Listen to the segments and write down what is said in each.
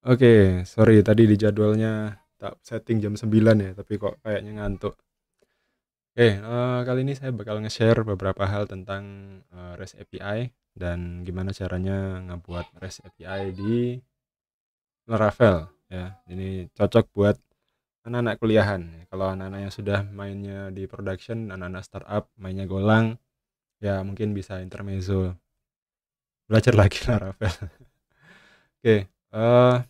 Oke, okay, sorry tadi di jadwalnya tak setting jam 9 ya, tapi kok kayaknya ngantuk. Oke, okay, uh, eh, kali ini saya bakal nge-share beberapa hal tentang uh, REST API dan gimana caranya ngebuat REST API di Laravel ya. Ini cocok buat anak-anak kuliahan. Kalau anak-anak yang sudah mainnya di production, anak-anak startup mainnya golang, ya mungkin bisa intermezzo. Belajar lagi Laravel. Oke, okay, uh, eh,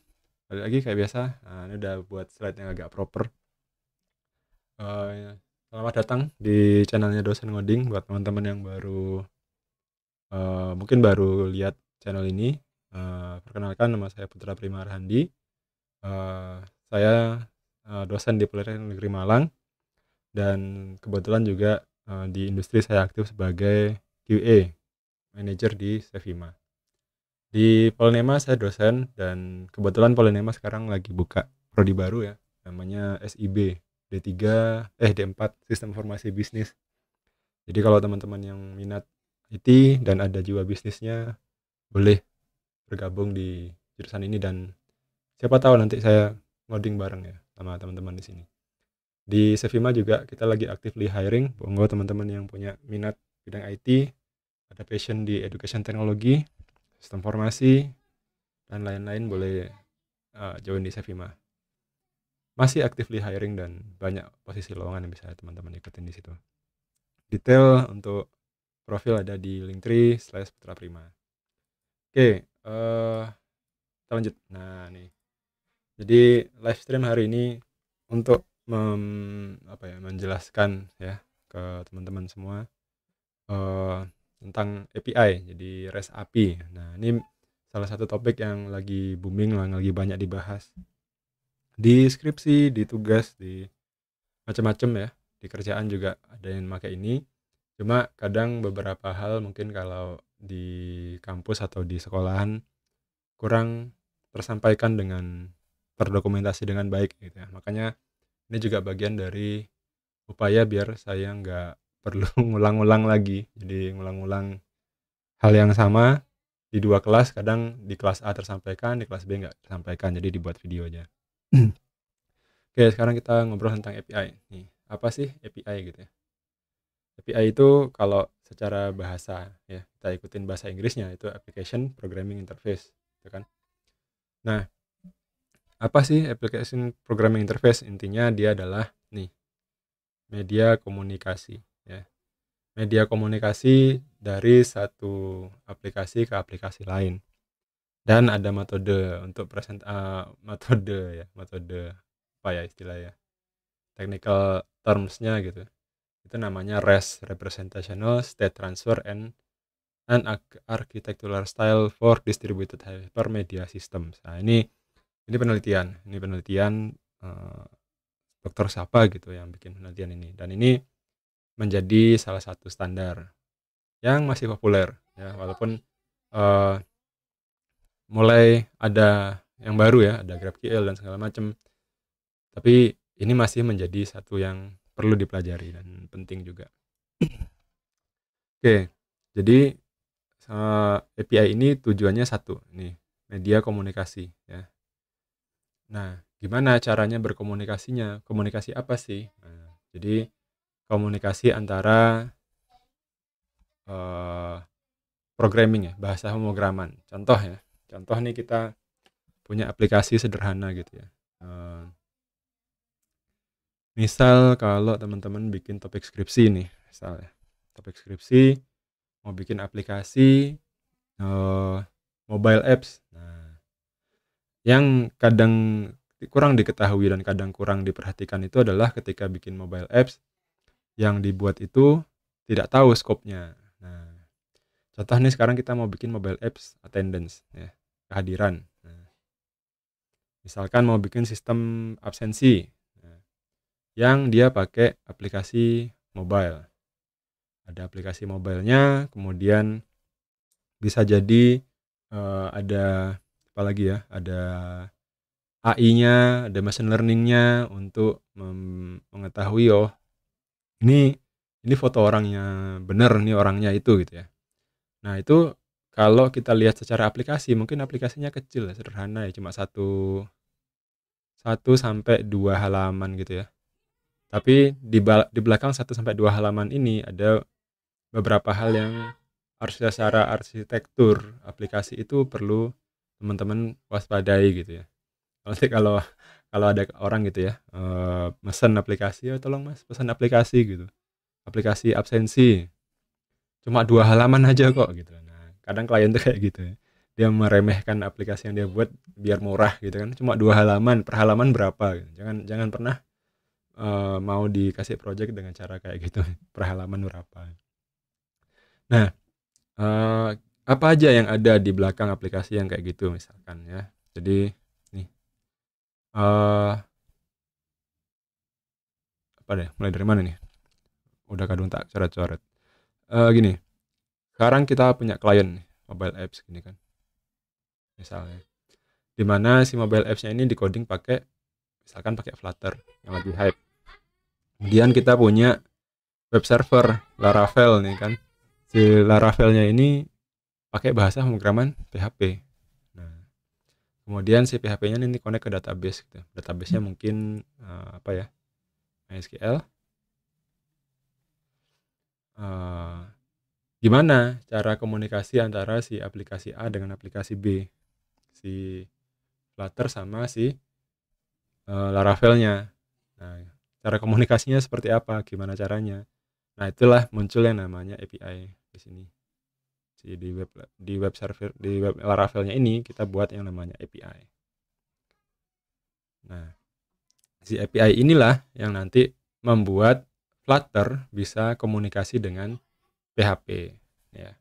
balik lagi kayak biasa nah, ini udah buat slide yang agak proper uh, selamat datang di channelnya dosen ngoding buat teman-teman yang baru uh, mungkin baru lihat channel ini uh, perkenalkan nama saya Putra Prima Arhandi uh, saya uh, dosen di Politeknik Negeri Malang dan kebetulan juga uh, di industri saya aktif sebagai QA manager di Sevima di Polinema saya dosen dan kebetulan Polinema sekarang lagi buka prodi baru ya, namanya SIB D3 eh D4 Sistem Informasi Bisnis. Jadi kalau teman-teman yang minat IT dan ada jiwa bisnisnya boleh bergabung di jurusan ini dan siapa tahu nanti saya ngoding bareng ya sama teman-teman di sini. Di Sevima juga kita lagi actively hiring, monggo teman-teman yang punya minat bidang IT, ada passion di education teknologi, sistem formasi, dan lain-lain boleh uh, join di Sevima. Masih actively hiring dan banyak posisi lowongan yang bisa teman-teman ikutin di situ. Detail untuk profil ada di link tree slash putra prima. Oke, uh, kita lanjut. Nah, nih. Jadi live stream hari ini untuk mem, apa ya, menjelaskan ya ke teman-teman semua uh, tentang API jadi REST API nah ini salah satu topik yang lagi booming yang lagi banyak dibahas di skripsi di tugas di macam-macam ya di kerjaan juga ada yang pakai ini cuma kadang beberapa hal mungkin kalau di kampus atau di sekolahan kurang tersampaikan dengan terdokumentasi dengan baik gitu ya makanya ini juga bagian dari upaya biar saya nggak perlu ngulang-ulang lagi jadi ngulang-ulang hal yang sama di dua kelas kadang di kelas A tersampaikan di kelas B nggak tersampaikan jadi dibuat videonya oke sekarang kita ngobrol tentang API nih apa sih API gitu ya API itu kalau secara bahasa ya kita ikutin bahasa Inggrisnya itu application programming interface gitu kan nah apa sih application programming interface intinya dia adalah nih media komunikasi media komunikasi dari satu aplikasi ke aplikasi lain. Dan ada metode untuk present uh, metode ya, metode apa ya istilah ya Technical termsnya gitu. Itu namanya REST representational state transfer and an architectural style for distributed hypermedia systems. Nah, ini ini penelitian, ini penelitian uh, dokter siapa gitu yang bikin penelitian ini. Dan ini menjadi salah satu standar yang masih populer ya walaupun uh, mulai ada yang baru ya ada GrabQL dan segala macam tapi ini masih menjadi satu yang perlu dipelajari dan penting juga oke jadi uh, eh, API ini tujuannya satu nih media komunikasi ya nah gimana caranya berkomunikasinya komunikasi apa sih nah, jadi komunikasi antara uh, programming ya, bahasa homograman. Contoh ya, contoh nih kita punya aplikasi sederhana gitu ya. Uh, misal kalau teman-teman bikin topik skripsi nih, misalnya topik skripsi mau bikin aplikasi uh, mobile apps. Nah, yang kadang kurang diketahui dan kadang kurang diperhatikan itu adalah ketika bikin mobile apps yang dibuat itu tidak tahu skopnya. Nah, contoh nih sekarang kita mau bikin mobile apps attendance ya, kehadiran. Nah, misalkan mau bikin sistem absensi nah, yang dia pakai aplikasi mobile. Ada aplikasi mobilenya, kemudian bisa jadi uh, ada apa lagi ya? Ada AI-nya, ada machine learning-nya untuk mengetahui oh ini ini foto orangnya bener nih orangnya itu gitu ya nah itu kalau kita lihat secara aplikasi mungkin aplikasinya kecil ya, sederhana ya cuma satu satu sampai dua halaman gitu ya tapi di, di belakang satu sampai dua halaman ini ada beberapa hal yang harus ya, secara arsitektur aplikasi itu perlu teman-teman waspadai gitu ya. Nanti kalau kalau ada orang gitu ya uh, mesen aplikasi ya tolong mas pesan aplikasi gitu aplikasi absensi cuma dua halaman aja kok gitu nah kadang klien tuh kayak gitu ya. dia meremehkan aplikasi yang dia buat biar murah gitu kan cuma dua halaman per halaman berapa gitu. jangan jangan pernah uh, mau dikasih project dengan cara kayak gitu per halaman berapa nah uh, apa aja yang ada di belakang aplikasi yang kayak gitu misalkan ya jadi Eh, apa deh, mulai dari mana nih? Udah kadung tak coret-coret. uh, gini, sekarang kita punya klien mobile apps gini kan. Misalnya. Dimana si mobile appsnya nya ini decoding pakai, misalkan pakai Flutter yang lagi hype. Kemudian kita punya web server Laravel nih kan. Si Laravelnya ini pakai bahasa pemrograman PHP kemudian si PHP-nya ini connect ke database gitu. Ya. Database-nya hmm. mungkin uh, apa ya? MySQL. Uh, gimana cara komunikasi antara si aplikasi A dengan aplikasi B? Si Flutter sama si uh, Laravel-nya. Nah, cara komunikasinya seperti apa? Gimana caranya? Nah, itulah muncul yang namanya API di sini si di web di web server di web Laravelnya ini kita buat yang namanya API. Nah, si API inilah yang nanti membuat Flutter bisa komunikasi dengan PHP ya.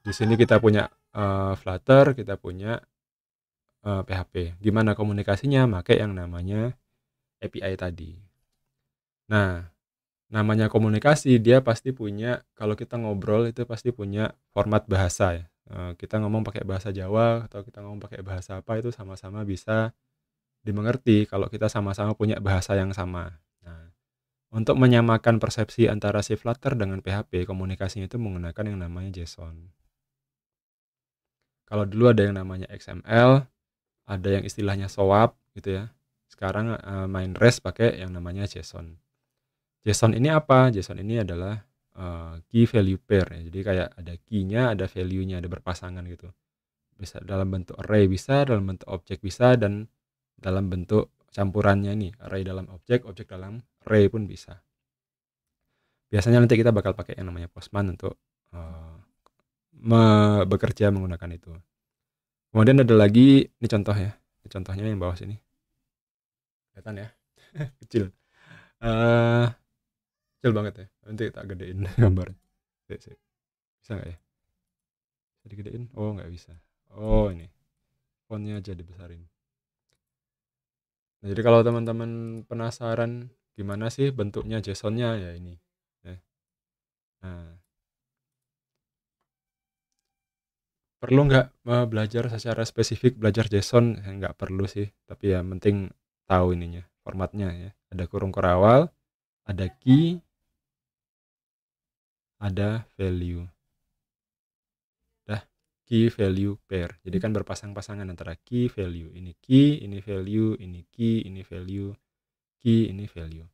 Di sini kita punya uh, Flutter, kita punya uh, eh, PHP. Gimana komunikasinya? Make yang namanya API tadi. Nah, namanya komunikasi dia pasti punya kalau kita ngobrol itu pasti punya format bahasa ya eh, kita ngomong pakai bahasa Jawa atau kita ngomong pakai bahasa apa itu sama-sama bisa dimengerti kalau kita sama-sama punya bahasa yang sama nah untuk menyamakan persepsi antara si Flutter dengan PHP komunikasinya itu menggunakan yang namanya JSON kalau dulu ada yang namanya XML ada yang istilahnya SOAP gitu ya sekarang eh, main REST pakai yang namanya JSON JSON ini apa? JSON ini adalah uh, key value pair ya. Jadi kayak ada key-nya, ada value-nya, ada berpasangan gitu. Bisa dalam bentuk array bisa, dalam bentuk objek bisa dan dalam bentuk campurannya ini, array dalam objek, objek dalam array pun bisa. Biasanya nanti kita bakal pakai yang namanya Postman untuk uh, me bekerja menggunakan itu. Kemudian ada lagi ini contoh ya. Ini contohnya yang bawah sini. Kelihatan ya. Kecil. Uh, kecil banget ya nanti tak gedein gambarnya bisa nggak ya bisa gedein oh nggak bisa oh ini fontnya aja dibesarin nah, jadi kalau teman-teman penasaran gimana sih bentuknya JSON-nya ya ini ya. nah perlu nggak eh, belajar secara spesifik belajar JSON eh, nggak perlu sih tapi ya penting tahu ininya formatnya ya ada kurung kurawal ada key ada value. Dah, key value pair. Jadi kan hmm. berpasang-pasangan antara key value. Ini key, ini value, ini key, ini value, key, ini value.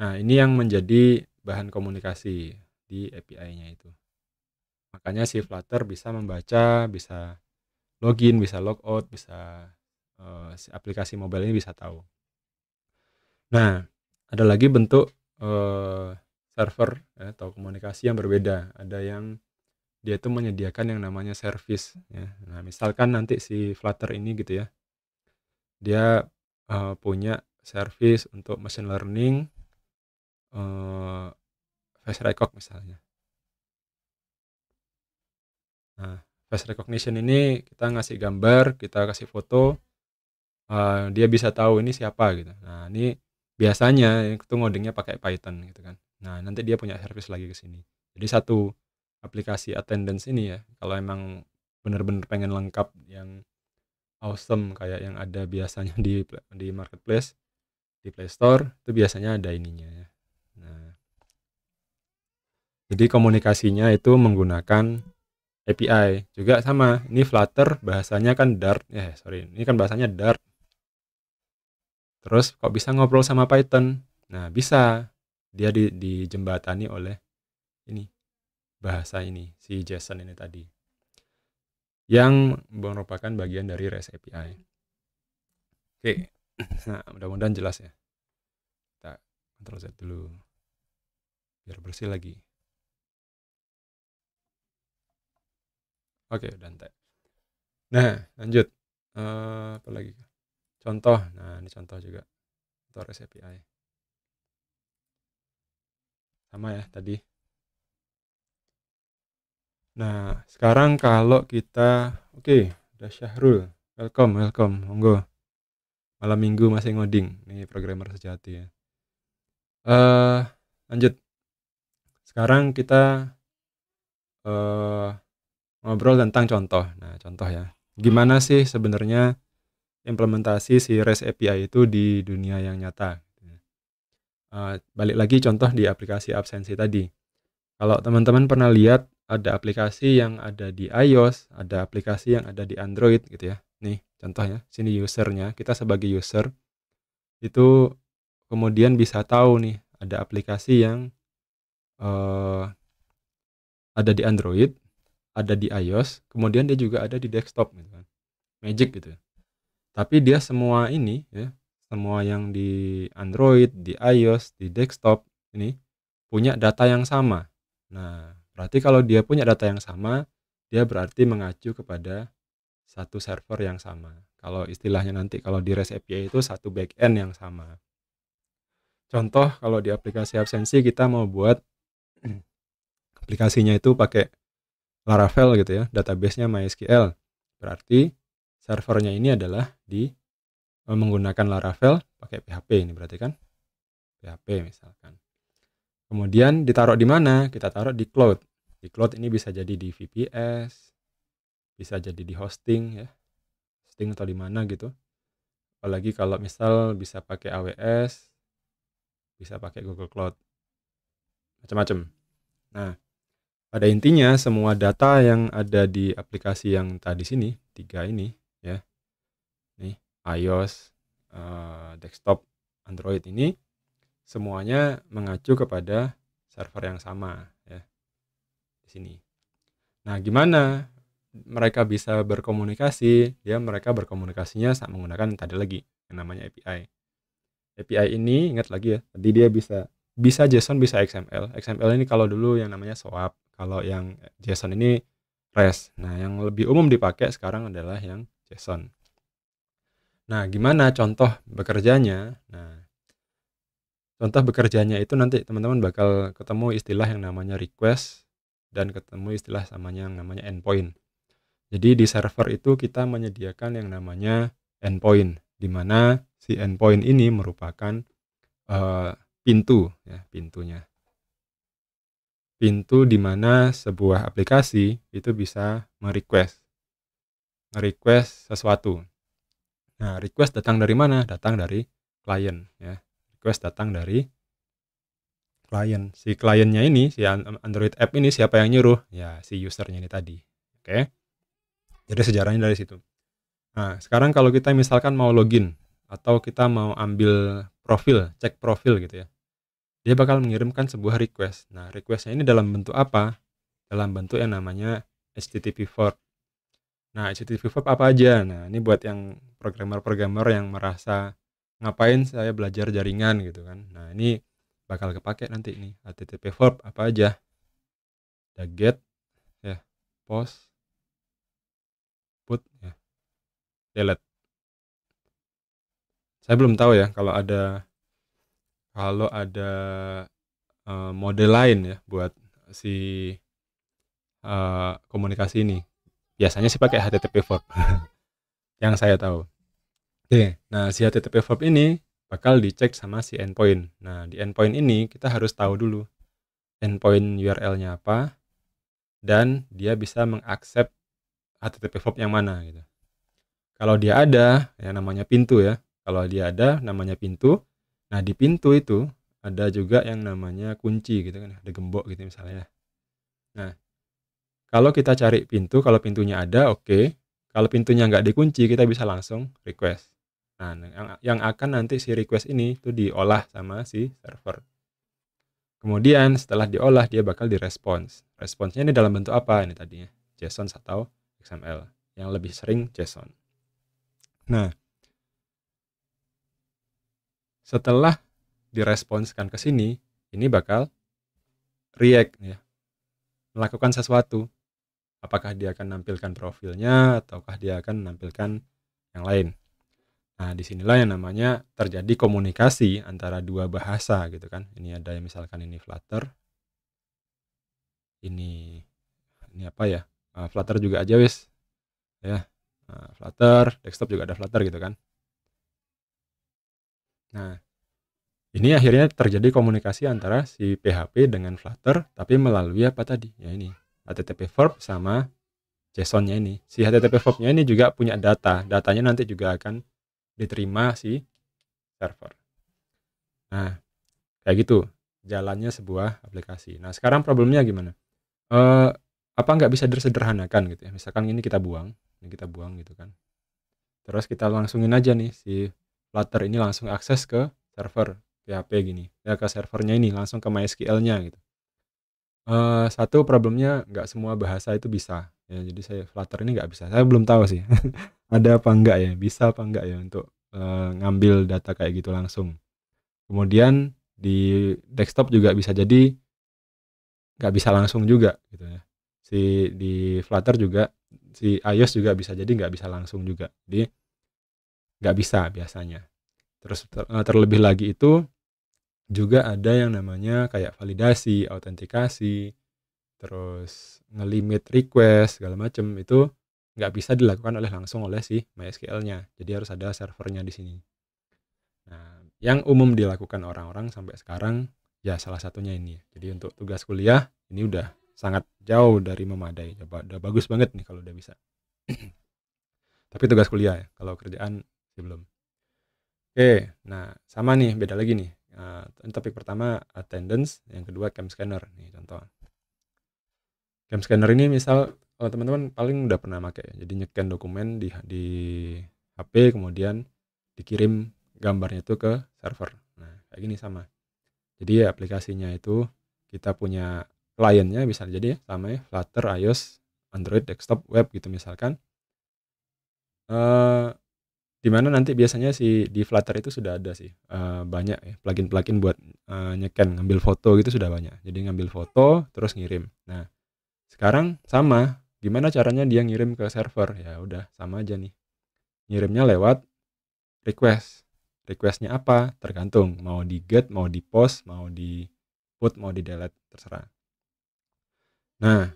Nah, ini yang menjadi bahan komunikasi di API-nya itu. Makanya si Flutter bisa membaca, bisa login, bisa logout, bisa uh, si aplikasi mobile ini bisa tahu. Nah, ada lagi bentuk uh, server ya, atau komunikasi yang berbeda. Ada yang dia itu menyediakan yang namanya service. Ya. Nah, misalkan nanti si Flutter ini gitu ya, dia uh, punya service untuk machine learning uh, face record misalnya. Nah, face recognition ini kita ngasih gambar, kita kasih foto, uh, dia bisa tahu ini siapa gitu. Nah, ini biasanya itu ngodingnya pakai Python gitu kan. Nah, nanti dia punya service lagi ke sini. Jadi satu aplikasi attendance ini ya, kalau emang benar-benar pengen lengkap yang awesome kayak yang ada biasanya di di marketplace, di Play Store itu biasanya ada ininya ya. Nah, jadi komunikasinya itu menggunakan API juga sama. Ini Flutter bahasanya kan Dart ya, eh, sorry. Ini kan bahasanya Dart. Terus kok bisa ngobrol sama Python? Nah, bisa dia di, dijembatani oleh ini bahasa ini si jason ini tadi yang merupakan bagian dari REST API. Oke, nah, mudah-mudahan jelas ya. Kita kontrol Z dulu biar bersih lagi. Oke, dan entek. Nah, lanjut. Uh, apa lagi? Contoh. Nah, ini contoh juga. Contoh REST API sama ya tadi nah sekarang kalau kita oke okay, udah syahrul welcome welcome monggo malam minggu masih ngoding nih programmer sejati ya uh, lanjut sekarang kita uh, ngobrol tentang contoh nah contoh ya gimana sih sebenarnya implementasi si REST API itu di dunia yang nyata Eh, balik lagi contoh di aplikasi absensi tadi. Kalau teman-teman pernah lihat ada aplikasi yang ada di iOS, ada aplikasi yang ada di Android gitu ya. Nih contohnya, sini usernya, kita sebagai user itu kemudian bisa tahu nih ada aplikasi yang uh, ada di Android, ada di iOS, kemudian dia juga ada di desktop gitu kan. Magic gitu. Ya. Tapi dia semua ini ya, semua yang di Android, di iOS, di desktop ini punya data yang sama. Nah, berarti kalau dia punya data yang sama, dia berarti mengacu kepada satu server yang sama. Kalau istilahnya nanti kalau di REST API itu satu backend yang sama. Contoh kalau di aplikasi absensi kita mau buat aplikasinya itu pakai Laravel gitu ya, database-nya MySQL. Berarti servernya ini adalah di Eh, menggunakan Laravel pakai PHP ini berarti kan PHP misalkan. Kemudian ditaruh di mana? Kita taruh di cloud. Di cloud ini bisa jadi di VPS, bisa jadi di hosting ya. Hosting atau di mana gitu. Apalagi kalau misal bisa pakai AWS, bisa pakai Google Cloud. Macam-macam. Nah, pada intinya semua data yang ada di aplikasi yang tadi sini, tiga ini ya, iOS, uh, desktop, Android ini semuanya mengacu kepada server yang sama ya di sini. Nah, gimana mereka bisa berkomunikasi? Ya, mereka berkomunikasinya saat menggunakan tadi lagi yang namanya API. API ini ingat lagi ya, tadi dia bisa bisa JSON, bisa XML. XML ini kalau dulu yang namanya SOAP, kalau yang JSON ini REST. Nah, yang lebih umum dipakai sekarang adalah yang JSON. Nah, gimana contoh bekerjanya? Nah, contoh bekerjanya itu nanti teman-teman bakal ketemu istilah yang namanya request dan ketemu istilah samanya yang namanya endpoint. Jadi di server itu kita menyediakan yang namanya endpoint, di mana si endpoint ini merupakan uh, pintu, ya pintunya. Pintu di mana sebuah aplikasi itu bisa merequest, merequest sesuatu. Nah, request datang dari mana? Datang dari klien ya. Request datang dari klien. Si kliennya ini, si Android app ini siapa yang nyuruh? Ya, si usernya ini tadi. Oke. Jadi sejarahnya dari situ. Nah, sekarang kalau kita misalkan mau login atau kita mau ambil profil, cek profil gitu ya. Dia bakal mengirimkan sebuah request. Nah, requestnya ini dalam bentuk apa? Dalam bentuk yang namanya HTTP fork Nah, CTV verb apa aja? Nah, ini buat yang programmer-programmer yang merasa ngapain saya belajar jaringan gitu kan. Nah, ini bakal kepake nanti nih HTTP verb apa aja. Ada get ya, post put ya, delete. Saya belum tahu ya kalau ada kalau ada uh, eh, model lain ya buat si uh, komunikasi ini biasanya sih pakai HTTP verb yang saya tahu oke nah si HTTP verb ini bakal dicek sama si endpoint nah di endpoint ini kita harus tahu dulu endpoint URL-nya apa dan dia bisa mengaksep HTTP verb yang mana gitu kalau dia ada yang namanya pintu ya kalau dia ada namanya pintu nah di pintu itu ada juga yang namanya kunci gitu kan ada gembok gitu misalnya nah kalau kita cari pintu, kalau pintunya ada, oke. Okay. Kalau pintunya nggak dikunci, kita bisa langsung request. Nah, yang, yang akan nanti si request ini itu diolah sama si server. Kemudian setelah diolah, dia bakal direspons. Responsnya ini dalam bentuk apa? Ini tadinya JSON atau XML. Yang lebih sering JSON. Nah, setelah diresponskan ke sini, ini bakal react ya. Melakukan sesuatu apakah dia akan menampilkan profilnya ataukah dia akan menampilkan yang lain. Nah, disinilah yang namanya terjadi komunikasi antara dua bahasa gitu kan. Ini ada yang misalkan ini Flutter. Ini ini apa ya? Uh, Flutter juga aja wis. Ya. Uh, Flutter, desktop juga ada Flutter gitu kan. Nah, ini akhirnya terjadi komunikasi antara si PHP dengan Flutter tapi melalui apa tadi? Ya ini HTTP verb sama JSON-nya ini. Si HTTP verb-nya ini juga punya data. Datanya nanti juga akan diterima si server. Nah, kayak gitu jalannya sebuah aplikasi. Nah, sekarang problemnya gimana? E, apa nggak bisa disederhanakan gitu ya? Misalkan ini kita buang, ini kita buang gitu kan. Terus kita langsungin aja nih si Flutter ini langsung akses ke server PHP gini. Ya ke servernya ini langsung ke MySQL-nya gitu uh, satu problemnya nggak semua bahasa itu bisa, ya jadi saya Flutter ini nggak bisa, saya belum tahu sih ada apa enggak ya, bisa apa enggak ya untuk, uh, ngambil data kayak gitu langsung. Kemudian di desktop juga bisa jadi nggak bisa langsung juga gitu ya. Si di Flutter juga, si iOS juga bisa jadi nggak bisa langsung juga. Jadi nggak bisa biasanya. Terus, ter, eh, terlebih lagi itu juga ada yang namanya kayak validasi, autentikasi, terus ngelimit request segala macam itu nggak bisa dilakukan oleh langsung oleh si MySQL-nya. Jadi harus ada servernya di sini. Nah, yang umum dilakukan orang-orang sampai sekarang ya salah satunya ini. Jadi untuk tugas kuliah ini udah sangat jauh dari memadai. Coba udah bagus banget nih kalau udah bisa. Tapi tugas kuliah ya, kalau kerjaan belum. Oke, nah sama nih beda lagi nih Uh, topik pertama attendance, yang kedua cam scanner nih contoh. Cam scanner ini misal kalau teman-teman paling udah pernah pakai ya. Jadi nyekan dokumen di di HP kemudian dikirim gambarnya itu ke server. Nah, kayak gini sama. Jadi aplikasinya itu kita punya kliennya bisa jadi ya, sama ya Flutter, iOS, Android, desktop, web gitu misalkan. Uh, dimana nanti biasanya si di Flutter itu sudah ada sih uh, banyak ya plugin-plugin buat uh, nyeken ngambil foto gitu sudah banyak jadi ngambil foto terus ngirim nah sekarang sama gimana caranya dia ngirim ke server ya udah sama aja nih ngirimnya lewat request requestnya apa tergantung mau di get mau di post mau di put mau di delete terserah nah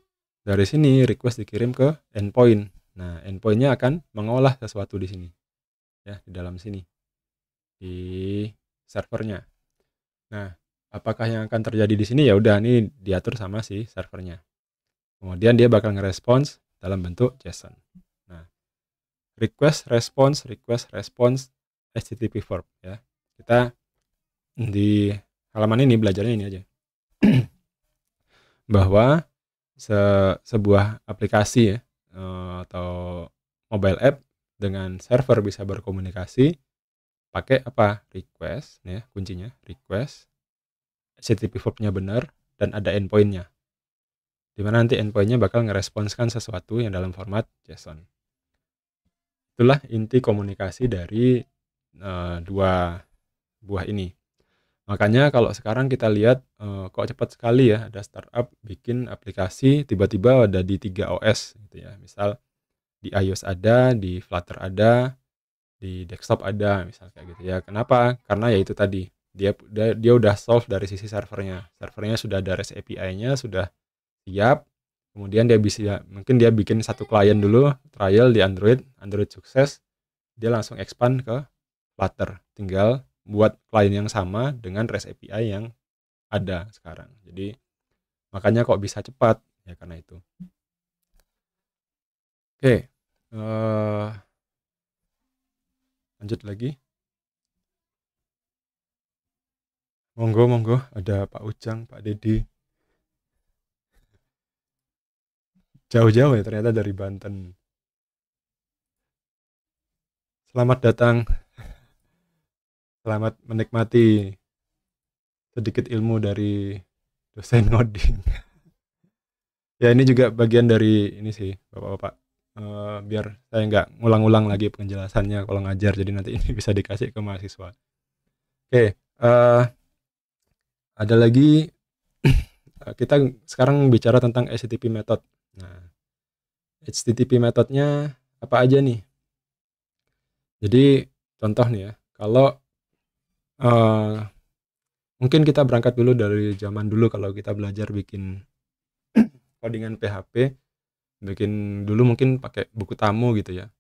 dari sini request dikirim ke endpoint nah endpointnya akan mengolah sesuatu di sini ya di dalam sini di servernya. Nah, apakah yang akan terjadi di sini ya udah ini diatur sama si servernya. Kemudian dia bakal ngerespons dalam bentuk JSON. Nah, request response request response HTTP verb ya. Kita di halaman ini belajarnya ini aja. Bahwa se sebuah aplikasi ya eh, atau mobile app dengan server bisa berkomunikasi pakai apa? Request, ya kuncinya request. HTTP verbnya benar dan ada endpointnya. Dimana nanti endpointnya bakal ngeresponskan sesuatu yang dalam format JSON. Itulah inti komunikasi dari e, dua buah ini. Makanya kalau sekarang kita lihat e, kok cepat sekali ya ada startup bikin aplikasi tiba-tiba ada di 3 OS gitu ya. Misal di iOS ada, di Flutter ada, di desktop ada misalnya kayak gitu ya. Kenapa? Karena ya itu tadi dia dia udah solve dari sisi servernya. Servernya sudah ada REST API-nya sudah siap. Kemudian dia bisa mungkin dia bikin satu klien dulu trial di Android, Android sukses, dia langsung expand ke Flutter. Tinggal buat klien yang sama dengan REST API yang ada sekarang. Jadi makanya kok bisa cepat ya karena itu. Oke. Okay uh, lanjut lagi monggo monggo ada Pak Ujang Pak Dedi jauh-jauh ya ternyata dari Banten selamat datang selamat menikmati sedikit ilmu dari dosen ngoding ya ini juga bagian dari ini sih bapak-bapak Eh, biar saya nggak ngulang-ulang lagi penjelasannya kalau ngajar jadi nanti ini bisa dikasih ke mahasiswa oke uh, ada lagi eh, kita sekarang bicara tentang HTTP method nah HTTP methodnya apa aja nih jadi contoh nih ya kalau uh, mungkin kita berangkat dulu dari zaman dulu kalau kita belajar bikin codingan PHP bikin dulu mungkin pakai buku tamu gitu ya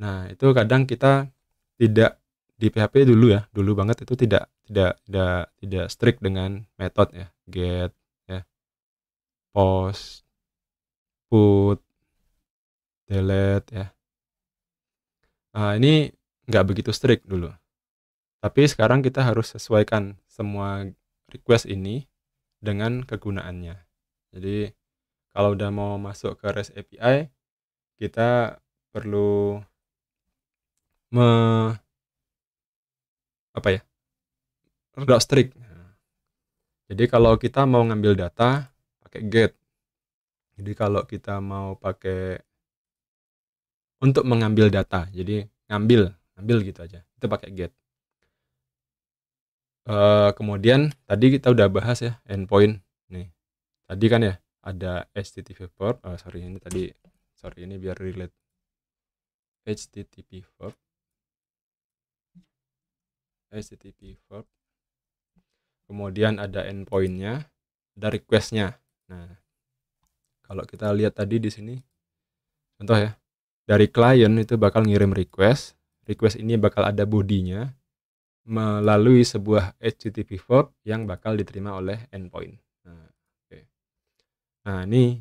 nah itu kadang kita tidak di PHP dulu ya dulu banget itu tidak tidak tidak tidak strict dengan metode ya get ya post put delete ya nah, ini nggak begitu strict dulu tapi sekarang kita harus sesuaikan semua request ini dengan kegunaannya jadi kalau udah mau masuk ke REST API kita perlu me apa ya Tidak strict jadi kalau kita mau ngambil data pakai get jadi kalau kita mau pakai untuk mengambil data jadi ngambil ngambil gitu aja itu pakai get uh, eh, kemudian tadi kita udah bahas ya endpoint nih tadi kan ya ada HTTP verb oh, sorry ini tadi sorry ini biar relate HTTP verb HTTP verb kemudian ada endpointnya ada requestnya nah kalau kita lihat tadi di sini contoh ya dari client itu bakal ngirim request request ini bakal ada bodinya melalui sebuah HTTP verb yang bakal diterima oleh endpoint Nah ini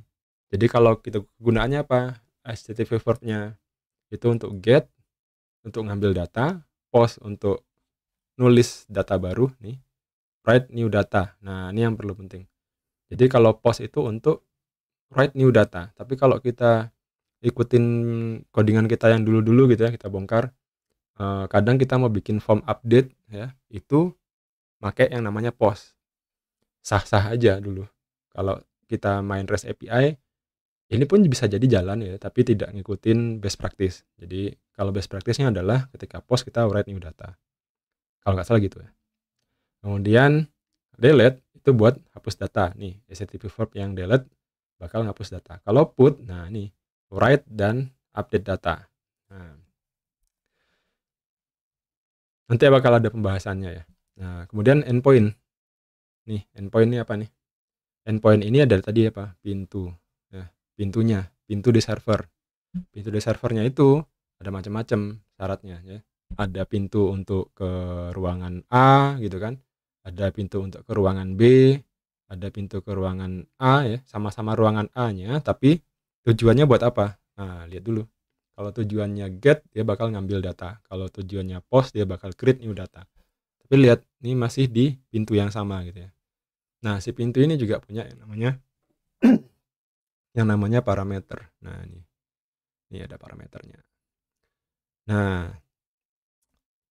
jadi kalau kita gunaannya apa? HTTP verbnya itu untuk get untuk ngambil data, post untuk nulis data baru nih, write new data. Nah ini yang perlu penting. Jadi kalau post itu untuk write new data. Tapi kalau kita ikutin codingan kita yang dulu-dulu gitu ya kita bongkar eh, kadang kita mau bikin form update ya itu pakai yang namanya post sah-sah aja dulu kalau kita main REST API ini pun bisa jadi jalan ya tapi tidak ngikutin best practice jadi kalau best practice-nya adalah ketika post kita write new data kalau nggak salah gitu ya kemudian delete itu buat hapus data nih HTTP verb yang delete bakal ngapus data kalau put nah ini write dan update data nah, nanti bakal ada pembahasannya ya nah kemudian endpoint nih endpoint ini apa nih endpoint ini adalah tadi apa pintu ya pintunya pintu di server pintu di servernya itu ada macam-macam syaratnya ya ada pintu untuk ke ruangan A gitu kan ada pintu untuk ke ruangan B ada pintu ke ruangan A ya sama-sama ruangan A nya tapi tujuannya buat apa nah lihat dulu kalau tujuannya get dia bakal ngambil data kalau tujuannya post dia bakal create new data tapi lihat ini masih di pintu yang sama gitu ya Nah, si pintu ini juga punya yang namanya yang namanya parameter. Nah, ini. Ini ada parameternya. Nah,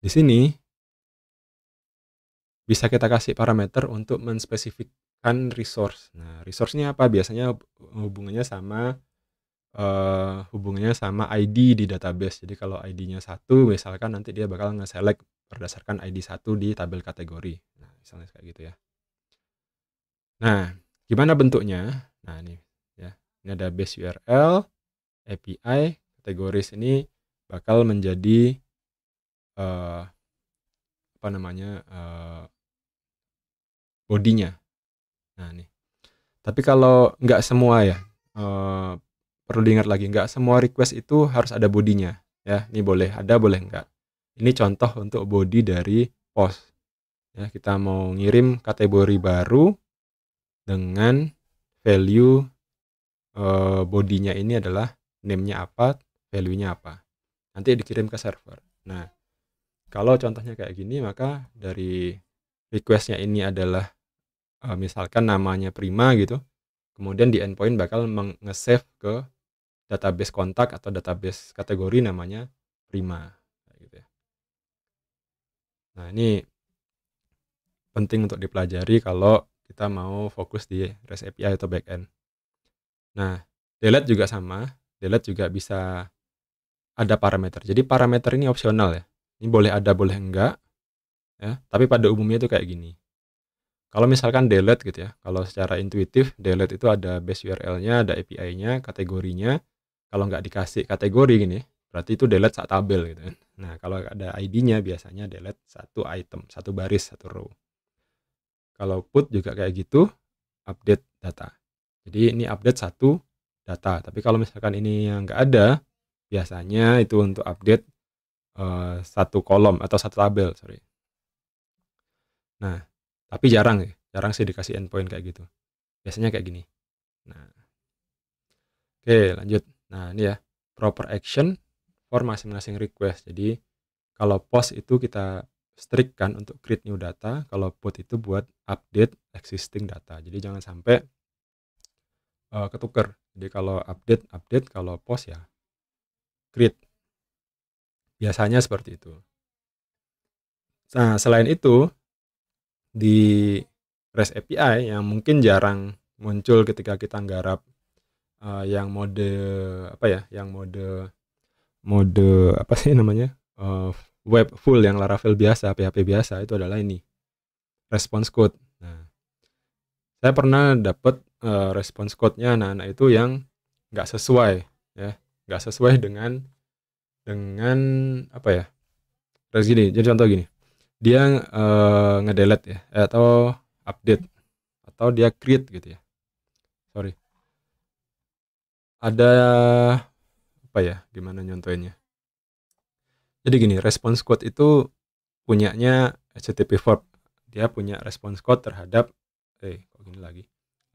di sini bisa kita kasih parameter untuk menspesifikkan resource. Nah, resource-nya apa? Biasanya hubungannya sama uh, hubungannya sama ID di database. Jadi kalau ID-nya satu, misalkan nanti dia bakal nge-select berdasarkan ID satu di tabel kategori. Nah, misalnya kayak gitu ya. Nah, gimana bentuknya? Nah, ini ya. Ini ada base URL, API, kategoris ini bakal menjadi uh, apa namanya? Uh, bodinya. Nah, ini Tapi kalau nggak semua ya, uh, perlu diingat lagi, nggak semua request itu harus ada bodinya. Ya, ini boleh ada, boleh nggak. Ini contoh untuk body dari post. Ya, kita mau ngirim kategori baru, dengan value uh, eh, bodinya ini adalah name-nya apa, value-nya apa. Nanti dikirim ke server. Nah, kalau contohnya kayak gini, maka dari request-nya ini adalah uh, misalkan namanya Prima gitu, kemudian di endpoint bakal nge-save ke database kontak atau database kategori namanya Prima. Gitu ya. Nah, ini penting untuk dipelajari kalau kita mau fokus di REST API atau backend. Nah, delete juga sama. Delete juga bisa ada parameter. Jadi parameter ini opsional ya. Ini boleh ada, boleh enggak. Ya, tapi pada umumnya itu kayak gini. Kalau misalkan delete gitu ya. Kalau secara intuitif delete itu ada base URL-nya, ada API-nya, kategorinya. Kalau nggak dikasih kategori gini, berarti itu delete saat tabel gitu kan. Nah, kalau ada ID-nya biasanya delete satu item, satu baris, satu row. Kalau put juga kayak gitu, update data. Jadi ini update satu data. Tapi kalau misalkan ini yang nggak ada, biasanya itu untuk update uh, satu kolom atau satu tabel, sorry. Nah, tapi jarang ya. jarang sih dikasih endpoint kayak gitu. Biasanya kayak gini. Nah, oke lanjut. Nah ini ya proper action for masing-masing request. Jadi kalau post itu kita strict kan untuk create new data kalau put itu buat update existing data jadi jangan sampai uh, ketuker jadi kalau update update kalau post ya create biasanya seperti itu nah selain itu di REST API yang mungkin jarang muncul ketika kita nggarap uh, yang mode apa ya yang mode mode apa sih namanya uh, web full yang Laravel biasa, PHP biasa itu adalah ini response code. Nah, saya pernah dapat uh, eh, response code-nya anak-anak itu yang nggak sesuai, ya, nggak sesuai dengan dengan apa ya? Terus jadi contoh gini, dia uh, ngedelete ya, eh, atau update, atau dia create gitu ya. Sorry, ada apa ya? Gimana nyontohnya? Jadi gini, response code itu punyanya HTTP Verb. Dia punya response code terhadap eh kok gini lagi.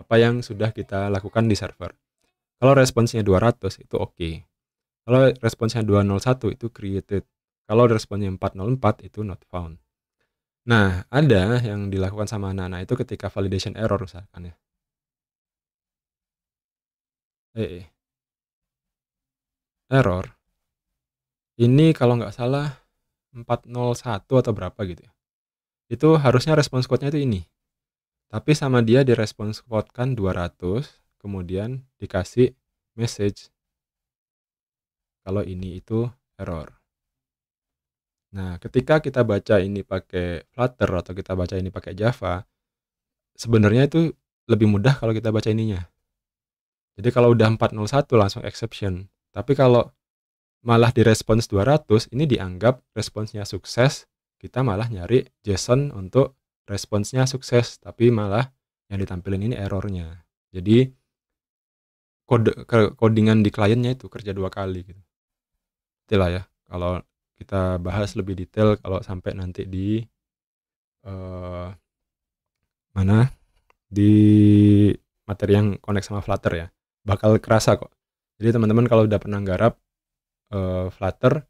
Apa yang sudah kita lakukan di server. Kalau responsnya 200 itu oke. Okay. Kalau responsnya 201 itu created. Kalau responsnya 404 itu not found. Nah, ada yang dilakukan sama anak-anak itu ketika validation error misalkan ya. Eh, eh. Error ini kalau nggak salah 401 atau berapa gitu ya. Itu harusnya response code-nya itu ini. Tapi sama dia di response code kan 200, kemudian dikasih message kalau ini itu error. Nah, ketika kita baca ini pakai Flutter atau kita baca ini pakai Java, sebenarnya itu lebih mudah kalau kita baca ininya. Jadi kalau udah 401 langsung exception. Tapi kalau malah di respons 200 ini dianggap responsnya sukses kita malah nyari JSON untuk responsnya sukses tapi malah yang ditampilin ini errornya jadi kode codingan di kliennya itu kerja dua kali gitu itulah ya kalau kita bahas lebih detail kalau sampai nanti di uh, mana di materi yang connect sama Flutter ya bakal kerasa kok jadi teman-teman kalau udah pernah garap uh, Flutter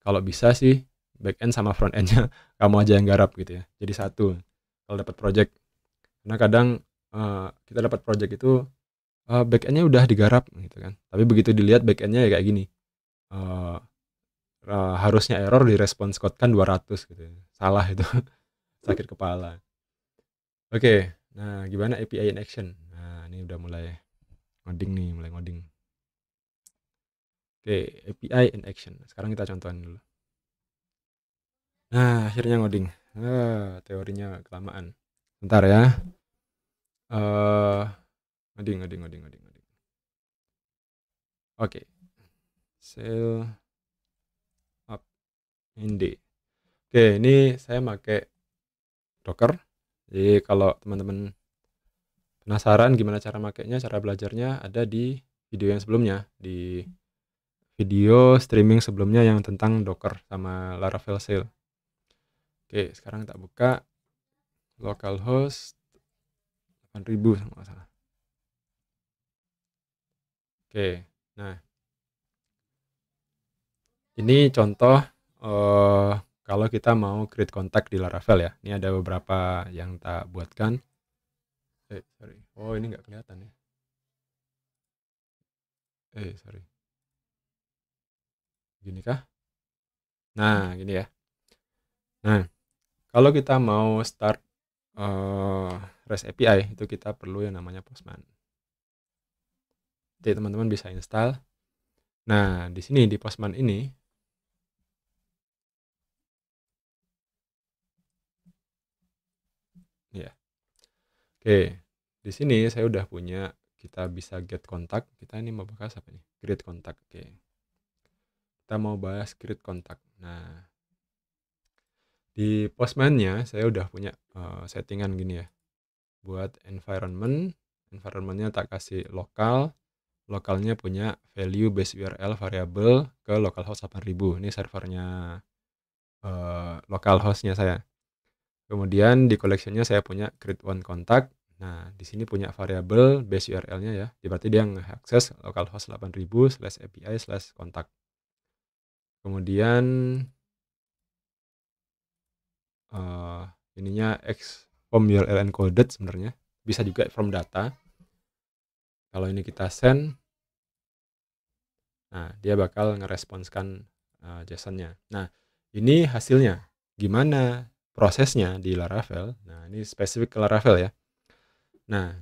kalau bisa sih back end sama front endnya kamu aja yang garap gitu ya jadi satu kalau dapat project karena kadang uh, kita dapat project itu uh, eh, back endnya udah digarap gitu kan tapi begitu dilihat back endnya ya kayak gini uh, uh, harusnya error di response code kan 200 gitu ya. salah itu sakit kepala oke okay, nah gimana API in action nah ini udah mulai ngoding nih mulai ngoding Oke, API in action. Sekarang kita contohin dulu. Nah, akhirnya ngoding. Ah, teorinya kelamaan. Bentar ya. Uh, ngoding, ngoding, ngoding, ngoding, ngoding. Oke. Okay. Sell up indie. Oke, okay, ini saya pakai Docker. Jadi kalau teman-teman penasaran gimana cara makainya, cara belajarnya ada di video yang sebelumnya di video streaming sebelumnya yang tentang Docker sama Laravel Sale. Oke, sekarang kita buka localhost 8000 sama salah. Oke, nah ini contoh uh, kalau kita mau create kontak di Laravel ya. Ini ada beberapa yang tak buatkan. Eh, sorry. Oh, ini nggak kelihatan ya. Eh, sorry. Gini kah? Nah, hmm. gini ya. Nah, kalau kita mau start uh, REST API itu kita perlu yang namanya Postman. Jadi teman-teman bisa install. Nah, di sini di Postman ini ya. Oke, di sini saya udah punya kita bisa get kontak. Kita ini mau bahas apa nih? Create kontak. Oke kita mau bahas create kontak. Nah, di postman-nya saya udah punya uh, settingan gini ya. Buat environment, environment-nya tak kasih lokal, lokalnya punya value base URL variable ke localhost 8000. Ini servernya uh, eh, localhost-nya saya. Kemudian di collection-nya saya punya create one kontak. Nah, di sini punya variable base URL-nya ya. Berarti dia mengakses localhost 8000 slash API slash kontak kemudian uh, ininya X from URL encoded sebenarnya bisa juga from data kalau ini kita send nah dia bakal ngeresponskan uh, JSON-nya nah ini hasilnya gimana prosesnya di Laravel nah ini spesifik ke Laravel ya nah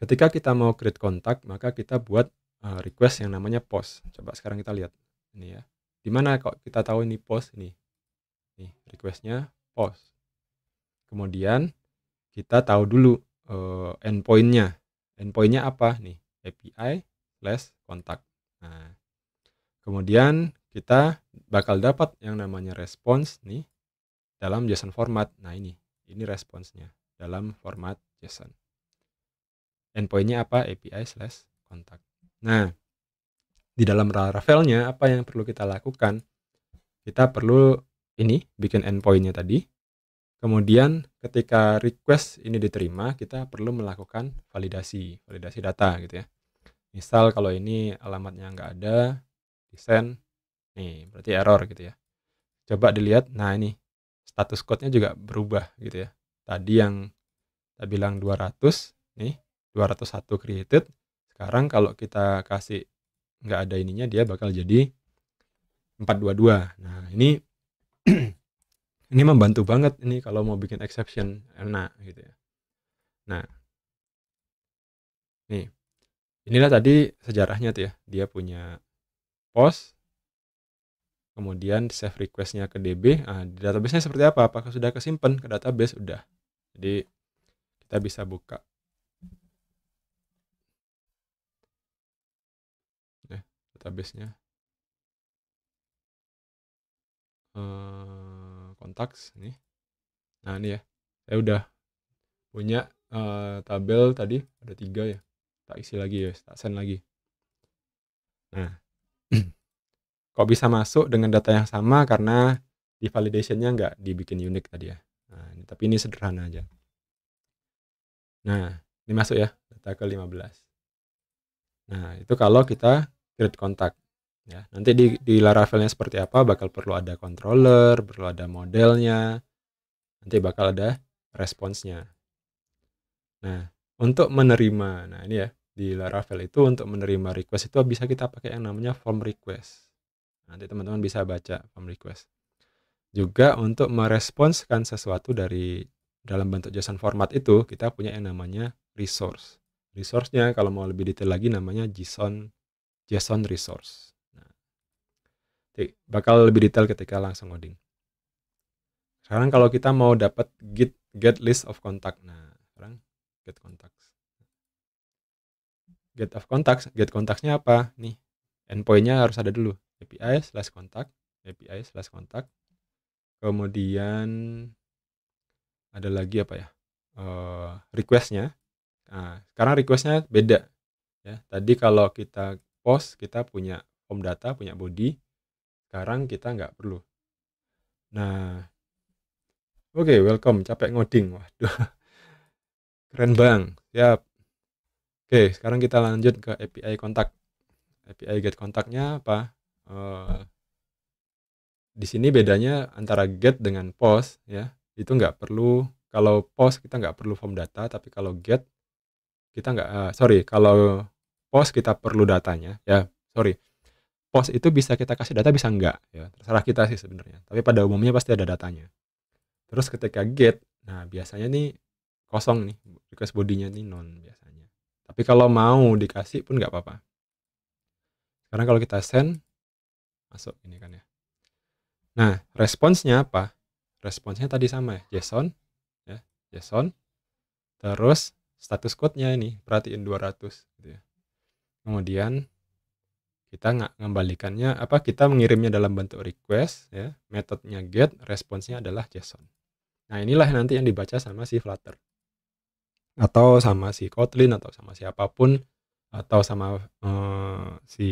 ketika kita mau create kontak maka kita buat eh, request yang namanya post coba sekarang kita lihat ini ya dimana kok kita tahu ini post ini nih requestnya post kemudian kita tahu dulu uh, endpointnya endpointnya apa nih API slash kontak nah kemudian kita bakal dapat yang namanya response nih dalam JSON format nah ini ini responsnya dalam format JSON endpointnya apa API slash kontak nah di dalam Laravelnya apa yang perlu kita lakukan? Kita perlu ini bikin endpointnya tadi. Kemudian ketika request ini diterima, kita perlu melakukan validasi, validasi data gitu ya. Misal kalau ini alamatnya nggak ada, send nih berarti error gitu ya. Coba dilihat, nah ini status code-nya juga berubah gitu ya. Tadi yang kita bilang 200, nih 201 created. Sekarang kalau kita kasih nggak ada ininya dia bakal jadi 422 nah ini ini membantu banget ini kalau mau bikin exception enak gitu ya nah nih inilah tadi sejarahnya tuh ya dia punya post kemudian save requestnya ke DB nah, di databasenya seperti apa apakah sudah kesimpan ke database udah jadi kita bisa buka databasenya uh, eh, kontak nih nah ini ya saya udah punya uh, tabel tadi ada tiga ya tak isi lagi ya tak send lagi nah kok bisa masuk dengan data yang sama karena di validationnya nggak dibikin unik tadi ya nah, ini, tapi ini sederhana aja nah ini masuk ya data ke 15 nah itu kalau kita grid kontak. Ya, nanti di, di Laravelnya seperti apa bakal perlu ada controller, perlu ada modelnya, nanti bakal ada responsnya. Nah, untuk menerima, nah ini ya di Laravel itu untuk menerima request itu bisa kita pakai yang namanya form request. Nanti teman-teman bisa baca form request. Juga untuk meresponskan sesuatu dari dalam bentuk JSON format itu kita punya yang namanya resource. Resource-nya kalau mau lebih detail lagi namanya JSON JSON resource. Nah, bakal lebih detail ketika langsung loading. Sekarang kalau kita mau dapat git get list of contact. Nah, sekarang get contacts. Get of contacts, get contactsnya apa? Nih, endpointnya harus ada dulu. API slash contact, API slash contact. Kemudian ada lagi apa ya? Uh, requestnya. Nah, sekarang requestnya beda. Ya, tadi kalau kita post kita punya home data punya body sekarang kita nggak perlu nah oke okay, welcome capek ngoding waduh keren bang siap oke okay, sekarang kita lanjut ke API kontak API get kontaknya apa uh, di sini bedanya antara get dengan post ya itu nggak perlu kalau post kita nggak perlu form data tapi kalau get kita nggak uh, sorry kalau pos kita perlu datanya ya sorry pos itu bisa kita kasih data bisa enggak ya terserah kita sih sebenarnya tapi pada umumnya pasti ada datanya terus ketika get nah biasanya nih kosong nih request bodinya nih non biasanya tapi kalau mau dikasih pun nggak apa-apa sekarang kalau kita send masuk ini kan ya nah responsnya apa responsnya tadi sama ya JSON ya JSON terus status code-nya ini perhatiin 200 gitu ya kemudian kita nggak mengembalikannya apa kita mengirimnya dalam bentuk request ya metodenya get responsnya adalah JSON nah inilah nanti yang dibaca sama si Flutter atau sama si Kotlin atau sama siapapun atau sama uh, si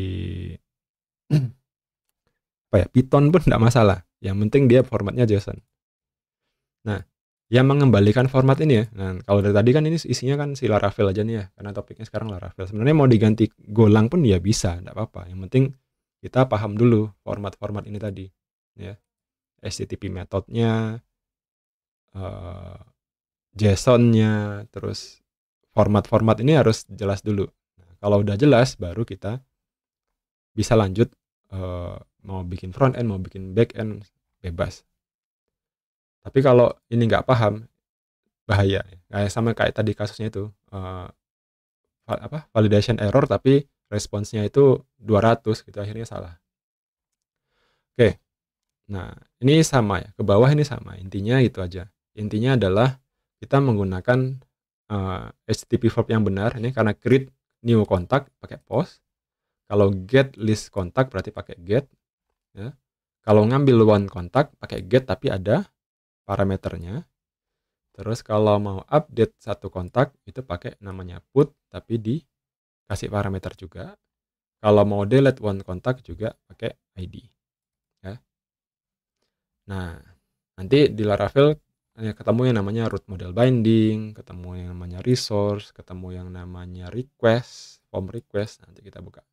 apa ya Python pun tidak masalah yang penting dia formatnya JSON nah yang mengembalikan format ini ya. Nah, kalau dari tadi kan ini isinya kan si Laravel aja nih ya, karena topiknya sekarang Laravel. Sebenarnya mau diganti Golang pun ya bisa, enggak apa-apa. Yang penting kita paham dulu format-format ini tadi, ya. HTTP metodenya, uh, JSON-nya, terus format-format ini harus jelas dulu. Nah, kalau udah jelas, baru kita bisa lanjut uh, mau bikin front end, mau bikin back end bebas. Tapi kalau ini nggak paham, bahaya. Kayak nah, sama kayak tadi kasusnya itu, uh, apa validation error tapi responsnya itu 200 gitu akhirnya salah. Oke. Nah, ini sama ya. Ke bawah ini sama. Intinya itu aja. Intinya adalah kita menggunakan uh, eh, HTTP verb yang benar ini karena create new contact pakai post. Kalau get list contact berarti pakai get. Ya. Kalau ngambil one contact pakai get tapi ada parameternya. Terus kalau mau update satu kontak itu pakai namanya put tapi dikasih parameter juga. Kalau mau delete one kontak juga pakai ID. Ya. Nah, nanti di Laravel hanya ketemu yang namanya root model binding, ketemu yang namanya resource, ketemu yang namanya request, form request nanti kita buka.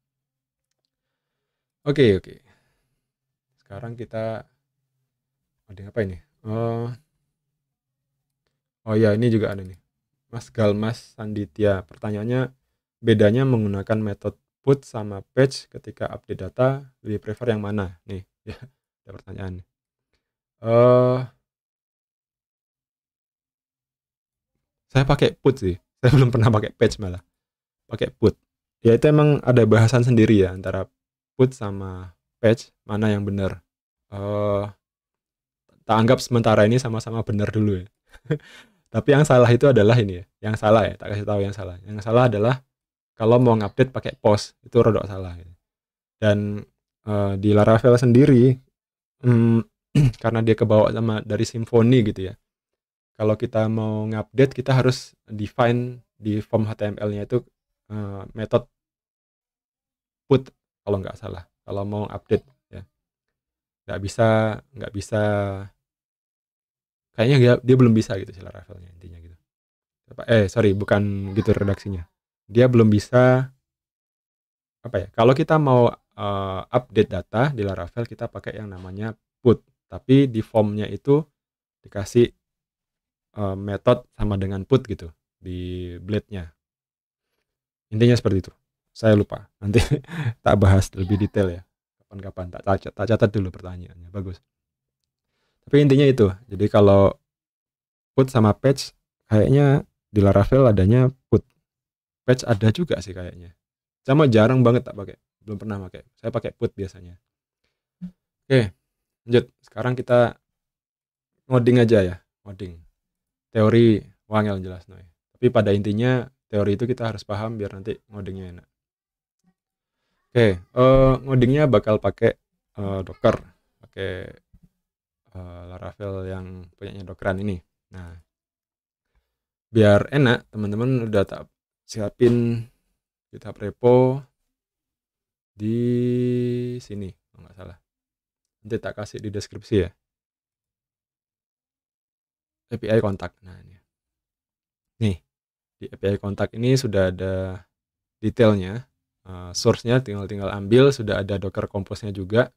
Oke, okay, oke. Okay. Sekarang kita ada apa ini? Uh, oh ya, ini juga ada nih. Mas Galmas Sanditya, pertanyaannya bedanya menggunakan metode put sama patch ketika update data lebih prefer yang mana? Nih, ya, ada pertanyaan. Uh, saya pakai put sih. Saya belum pernah pakai patch malah. Pakai put. Ya itu emang ada bahasan sendiri ya antara put sama patch mana yang benar. Uh, tak anggap sementara ini sama-sama benar dulu ya. Tapi yang salah itu adalah ini ya. Yang salah ya, tak kasih tahu yang salah. Yang salah adalah kalau mau ngupdate pakai post itu rodok salah. Ya. Dan uh, di Laravel sendiri hmm, karena dia kebawa sama dari Symfony gitu ya. Kalau kita mau ngupdate kita harus define di form HTML-nya itu uh, eh, metode put kalau nggak salah kalau mau update nggak bisa nggak bisa kayaknya dia, dia belum bisa gitu sih Laravelnya intinya gitu eh sorry bukan gitu redaksinya dia belum bisa apa ya kalau kita mau uh, update data di Laravel kita pakai yang namanya put tapi di formnya itu dikasih uh, eh, metode sama dengan put gitu di blade-nya intinya seperti itu saya lupa nanti tak bahas lebih detail ya kapan-kapan tak catat, tak catat dulu pertanyaannya bagus tapi intinya itu jadi kalau put sama patch kayaknya di Laravel adanya put patch ada juga sih kayaknya sama jarang banget tak pakai belum pernah pakai saya pakai put biasanya oke lanjut sekarang kita ngoding aja ya ngoding teori wangel jelas noy tapi pada intinya teori itu kita harus paham biar nanti ngodingnya enak Oke, okay, uh, eh, ngodingnya bakal pakai uh, Docker, pakai uh, Laravel yang punyanya Dockeran ini. Nah, biar enak, teman-teman udah tak siapin GitHub repo di sini, kalau nggak salah. Nanti tak kasih di deskripsi ya. API kontak. Nah, ini. Nih, di API kontak ini sudah ada detailnya uh, source-nya tinggal tinggal ambil sudah ada docker compose-nya juga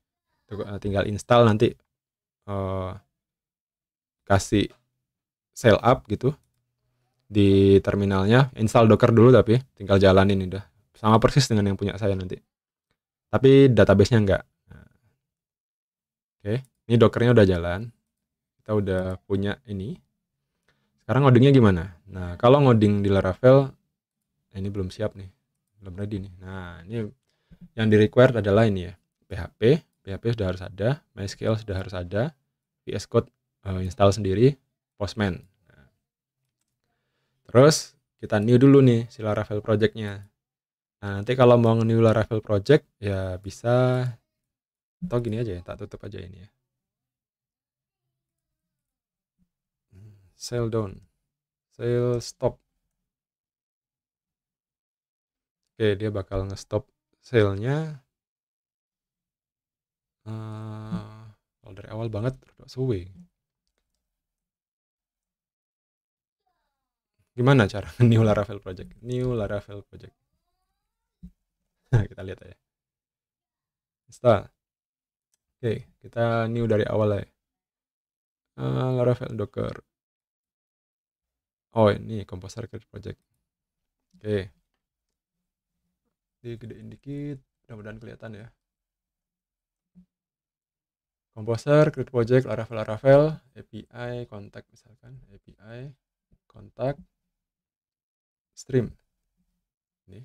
eh, tinggal install nanti uh, kasih sell up gitu di terminalnya install docker dulu tapi tinggal jalanin udah sama persis dengan yang punya saya nanti tapi databasenya enggak oke okay. ini dockernya udah jalan kita udah punya ini sekarang ngodingnya gimana nah kalau ngoding di Laravel ini belum siap nih belum ready nih nah ini yang di required adalah ini ya PHP PHP sudah harus ada MySQL sudah harus ada VS Code uh, install sendiri Postman nah. terus kita new dulu nih si Laravel projectnya nah, nanti kalau mau new Laravel project ya bisa atau gini aja ya tak tutup aja ini ya hmm, sell down sell stop Oke, dia bakal nge-stop sale-nya. Uh, kalau dari awal banget, suwe. Gimana cara new Laravel project? New Laravel project. Nah, kita lihat aja. Install. Oke, kita new dari awal ya. Uh, Laravel Docker. Oh, ini Composer Create Project. Oke digedein dikit mudah-mudahan kelihatan ya Komposer, Create Project, Laravel, Laravel, API, Contact misalkan, API, Contact, Stream. Ini.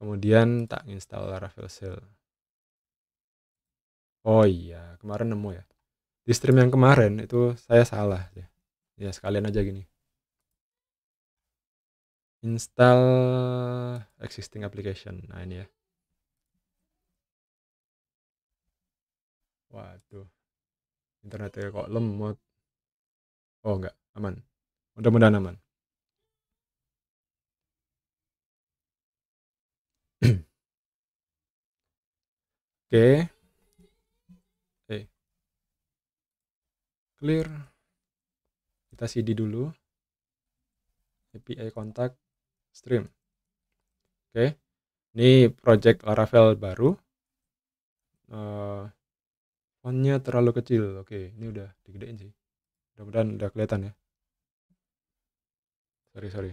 Kemudian tak install Laravel Shell. Oh iya, kemarin nemu ya. Di stream yang kemarin itu saya salah ya. Ya sekalian aja gini install existing application nah ini ya waduh internetnya kok lemot oh enggak aman mudah-mudahan aman oke okay. Eh. hey. clear kita cd dulu API kontak stream. Oke, okay. ini project Laravel baru. Uh, fontnya terlalu kecil. Oke, okay. ini udah digedein sih. Mudah-mudahan udah kelihatan ya. Sorry, sorry.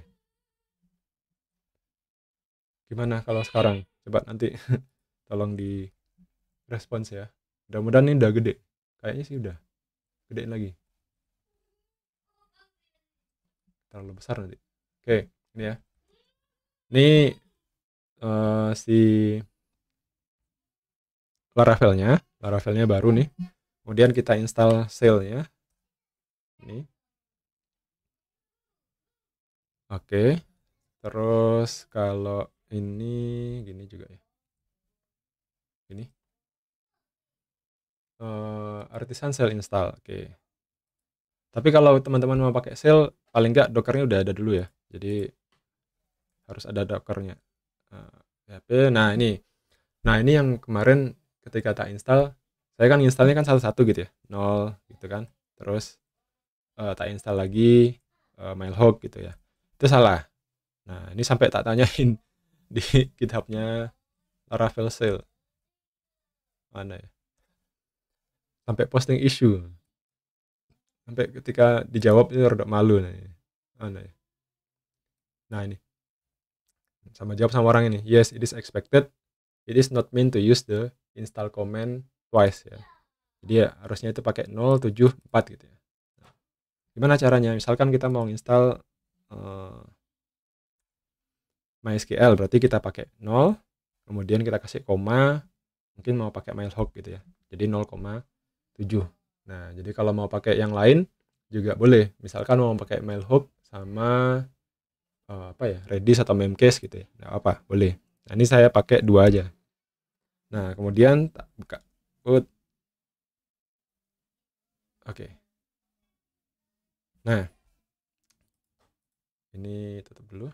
Gimana kalau sekarang? Coba nanti tolong di respons ya. Mudah-mudahan ini udah gede. Kayaknya sih udah. Gedein lagi. Terlalu besar nanti. Oke, okay. ini ya ini uh, si Laravelnya, Laravelnya baru nih. Kemudian kita install sale nya Ini. Oke. Terus kalau ini gini juga ya. Gini. Uh, artisan sale install. Oke. Tapi kalau teman-teman mau pakai sale paling nggak dockernya udah ada dulu ya. Jadi harus ada dockernya uh, eh, PHP nah ini nah ini yang kemarin ketika tak install saya kan installnya kan satu-satu gitu ya nol gitu kan terus uh, tak install lagi uh, eh, mailhog gitu ya itu salah nah ini sampai tak tanyain di GitHubnya Laravel Sale mana ya sampai posting issue sampai ketika dijawab itu rada malu nih, mana ya nah ini sama jawab sama orang ini yes it is expected it is not meant to use the install command twice ya jadi ya, harusnya itu pakai 074 gitu ya gimana caranya misalkan kita mau install uh, MySQL berarti kita pakai 0 kemudian kita kasih koma mungkin mau pakai mailhog gitu ya jadi 0,7 nah jadi kalau mau pakai yang lain juga boleh misalkan mau pakai mailhog sama uh, apa ya Redis atau Memcase gitu ya nah, apa boleh nah, ini saya pakai dua aja nah kemudian tak buka oke nah ini tutup dulu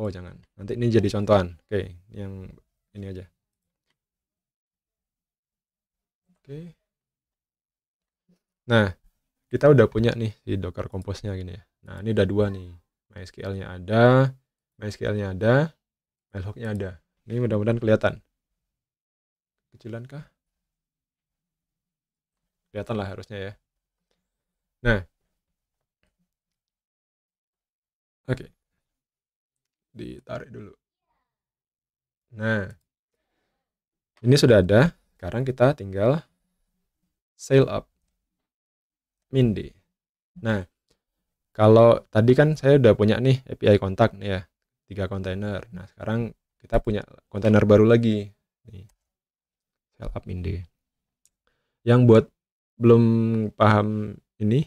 oh jangan nanti ini jadi contohan oke yang ini aja oke nah kita udah punya nih si docker komposnya gini ya nah ini udah dua nih MySQL-nya ada, MySQL-nya ada, mailhook-nya ada. Ini mudah-mudahan kelihatan. Kecilan kah? Kelihatan lah harusnya ya. Nah. Oke. Okay. Ditarik dulu. Nah. Ini sudah ada. Sekarang kita tinggal sail up Mindy. Nah, kalau tadi kan saya udah punya nih API kontak nih ya tiga kontainer nah sekarang kita punya kontainer baru lagi nih shell up indi yang buat belum paham ini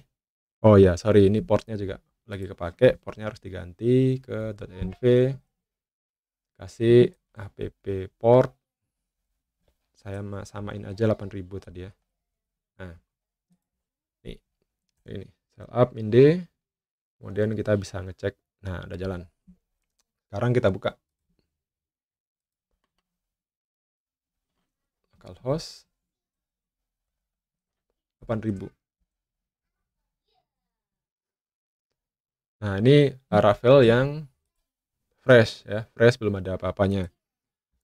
oh ya sorry ini portnya juga lagi kepake portnya harus diganti ke .env kasih app port saya samain aja 8000 tadi ya nah ini ini shell up indi kemudian kita bisa ngecek nah ada jalan sekarang kita buka localhost 8000 nah ini Ravel yang fresh ya fresh belum ada apa-apanya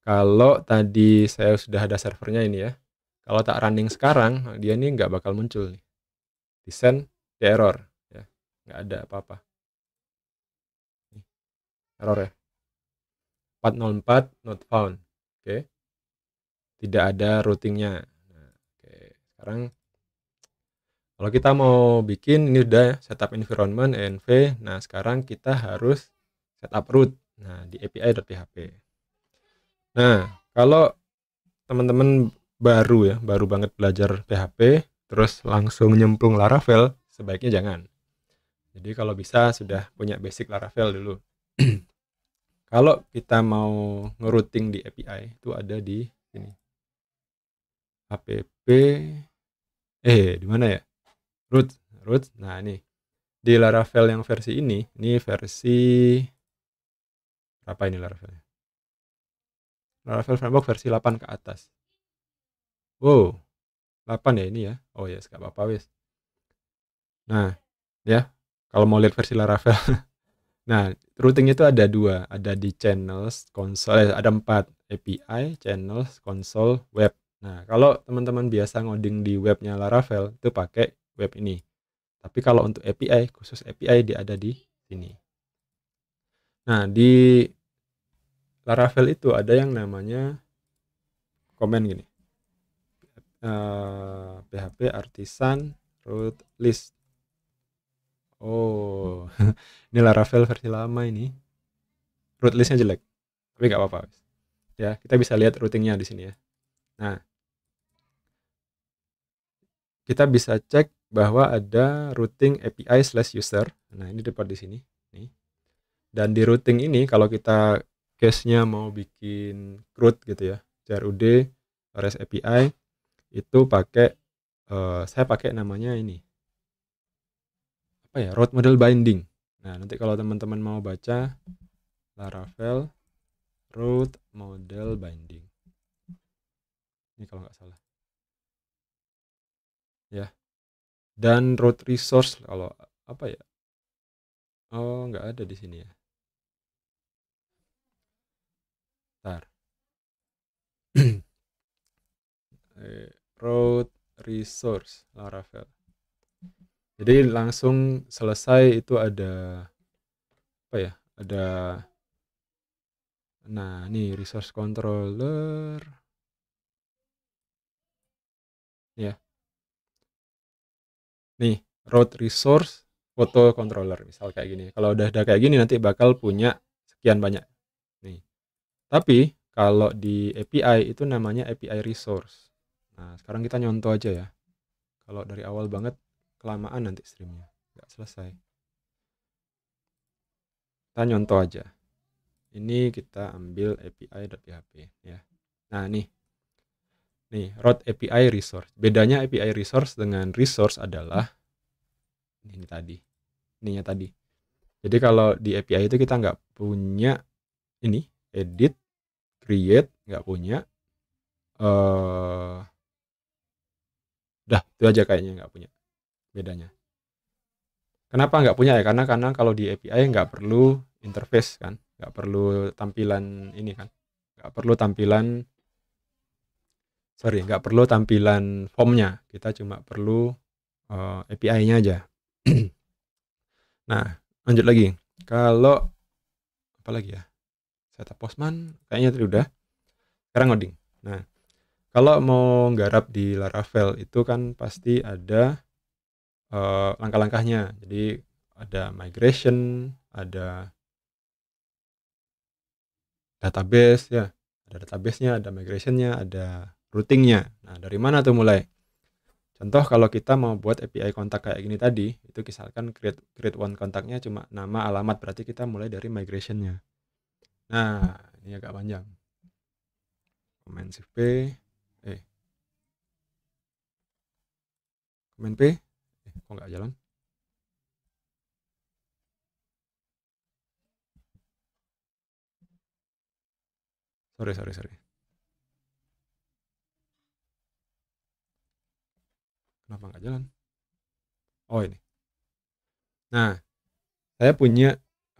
kalau tadi saya sudah ada servernya ini ya kalau tak running sekarang dia ini nggak bakal muncul nih Send, error nggak ada apa-apa error ya 404 not found oke okay. tidak ada routingnya nah, oke okay. sekarang kalau kita mau bikin ini udah ya, setup environment env nah sekarang kita harus setup root nah di api.php nah kalau teman-teman baru ya baru banget belajar PHP terus langsung nyemplung Laravel sebaiknya jangan jadi kalau bisa sudah punya basic Laravel dulu. kalau kita mau ngerouting di API itu ada di sini. app eh di mana ya? root root. Nah, ini. Di Laravel yang versi ini, ini versi berapa ini Laravel? Laravel Framework versi 8 ke atas. Wow, 8 ya ini ya. Oh yes, gak apa wes. Nah, ya kalau mau lihat versi Laravel. nah, routing itu ada dua, ada di channels, console, eh, ada empat, API, channels, console, web. Nah, kalau teman-teman biasa ngoding di webnya Laravel, itu pakai web ini. Tapi kalau untuk API, khusus API dia ada di sini. Nah, di Laravel itu ada yang namanya komen gini. Uh, eh, PHP artisan root list. Oh, ini Laravel versi lama ini. Root listnya jelek, tapi nggak apa-apa. Ya, kita bisa lihat routingnya di sini ya. Nah, kita bisa cek bahwa ada routing API slash user. Nah, ini depan di sini. Nih. Dan di routing ini kalau kita case-nya mau bikin root gitu ya, CRUD REST API itu pakai uh, saya pakai namanya ini apa ya road model binding nah nanti kalau teman-teman mau baca Laravel road model binding ini kalau nggak salah ya dan road resource kalau apa ya oh nggak ada di sini ya Bentar. Eh, road resource Laravel jadi langsung selesai itu ada apa ya ada nah ini resource controller ya nih road resource foto controller misal kayak gini kalau udah ada kayak gini nanti bakal punya sekian banyak nih tapi kalau di API itu namanya API resource nah sekarang kita nyontoh aja ya kalau dari awal banget kelamaan nanti streamnya nggak selesai kita nyontoh aja ini kita ambil api.php ya nah nih nih road API resource bedanya API resource dengan resource adalah ini tadi ininya tadi jadi kalau di API itu kita nggak punya ini edit create nggak punya eh uh, dah itu aja kayaknya nggak punya bedanya kenapa nggak punya ya karena karena kalau di API nggak perlu interface kan nggak perlu tampilan ini kan nggak perlu tampilan sorry nggak perlu tampilan formnya kita cuma perlu uh, eh, API-nya aja nah lanjut lagi kalau apa lagi ya setup postman kayaknya tadi udah sekarang ngoding nah kalau mau nggarap di Laravel itu kan pasti ada uh, langkah-langkahnya. Jadi ada migration, ada database ya, ada databasenya, ada migrationnya, ada routingnya. Nah dari mana tuh mulai? Contoh kalau kita mau buat API kontak kayak gini tadi, itu misalkan create, create one kontaknya cuma nama alamat, berarti kita mulai dari migrationnya. Nah, ini agak panjang. Command Shift P, eh, Command P, kok oh, nggak jalan sorry sorry sorry kenapa nggak jalan oh ini nah saya punya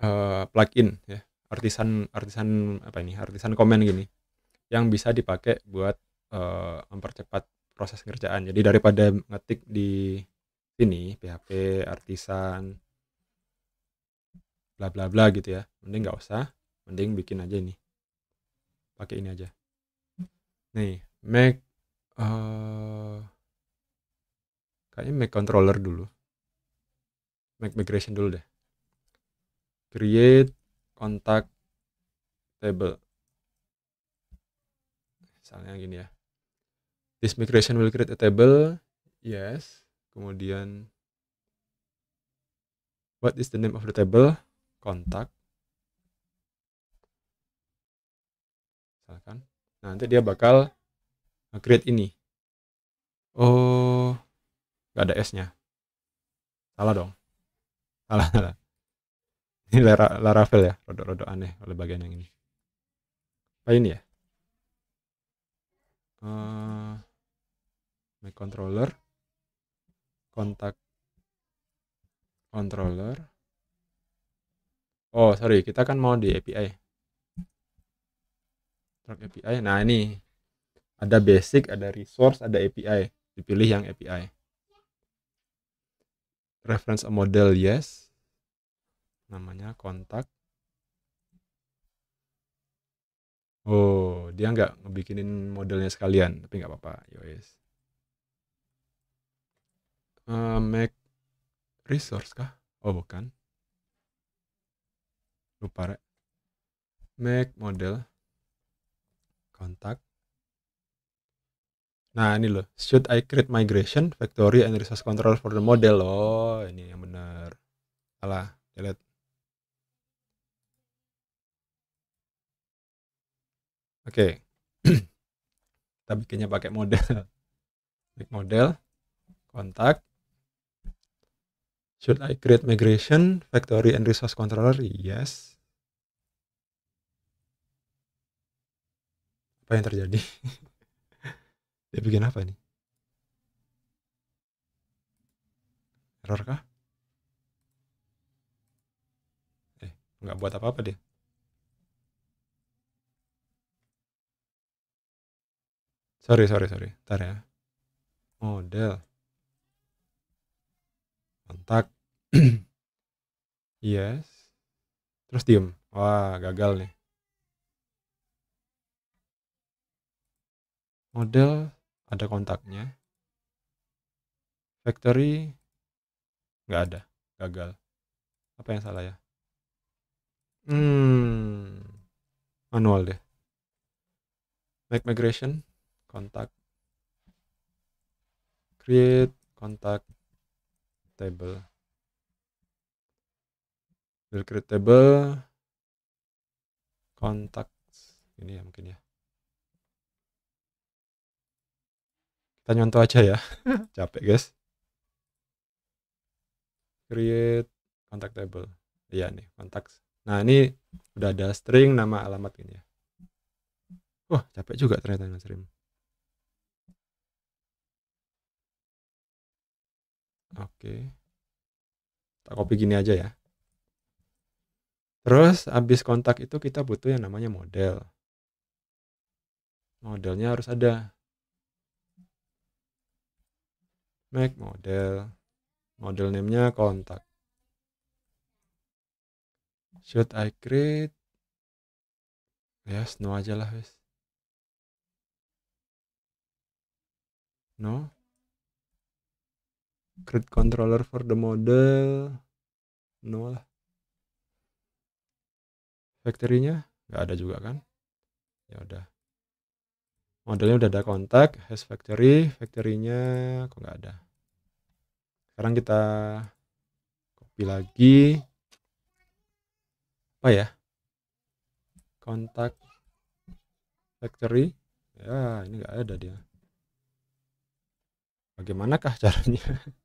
uh, plugin ya artisan artisan apa ini artisan komen gini yang bisa dipakai buat uh, mempercepat proses kerjaan jadi daripada ngetik di ini PHP artisan bla bla bla gitu ya mending nggak usah mending bikin aja ini pakai ini aja nih make uh, kayaknya make controller dulu make migration dulu deh create contact table misalnya gini ya this migration will create a table yes kemudian what is the name of the table kontak misalkan nah nanti dia bakal create ini oh nggak ada s nya salah dong salah salah ini Laravel ya rodok-rodok aneh oleh bagian yang ini apa ini ya uh, eh, my controller kontak controller. Oh, sorry, kita kan mau di API. truck API. Nah, ini ada basic, ada resource, ada API. Dipilih yang API. Reference a model, yes. Namanya kontak. Oh, dia nggak ngebikinin modelnya sekalian, tapi nggak apa-apa. yes uh, eh, Mac Resource kah? Oh bukan. Lupa rek. Make model. Kontak. Nah ini loh. Should I create migration, factory, and resource control for the model? Oh ini yang benar. Salah. Delete. Oke. Okay. Kita bikinnya pakai model. Make model, kontak, Should I create migration, factory, and resource controller? Yes. Apa yang terjadi? Dia bikin apa nih? Error kah? Eh, nggak buat apa-apa deh. Sorry, sorry, sorry. Ntar ya. Model kontak yes terus diem wah gagal nih model ada kontaknya factory nggak ada gagal apa yang salah ya hmm manual deh make migration kontak create kontak table will create table contacts ini ya mungkin ya kita nyontoh aja ya capek guys create contact table iya nih contacts nah ini udah ada string nama alamat ini ya wah capek juga ternyata nge-stream Oke. Kita copy gini aja ya. Terus habis kontak itu kita butuh yang namanya model. Modelnya harus ada. Make model. Model name-nya kontak. Should I create? yes, no aja lah, wes. No. Create controller for the model. No lah. Factory-nya nggak ada juga kan? Ya udah. Modelnya udah ada kontak, has factory, factory-nya kok nggak ada. Sekarang kita copy lagi. Apa ya? Kontak factory. Ya, ini nggak ada dia bagaimanakah caranya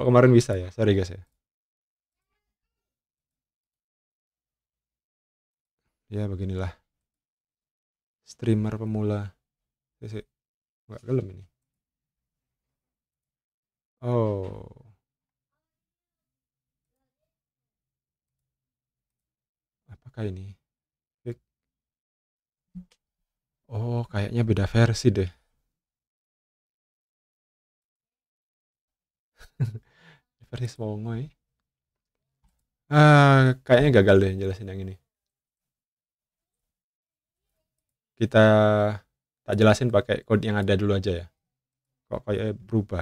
Oh, kemarin bisa ya? Sorry guys ya. Ya beginilah. Streamer pemula. Enggak ya. gelem ini. Oh. Apakah ini? Oh, kayaknya beda versi deh. versi Songo ya. Ah, eh, kayaknya gagal deh jelasin yang ini. Kita tak jelasin pakai kode yang ada dulu aja ya. Kok kayak berubah.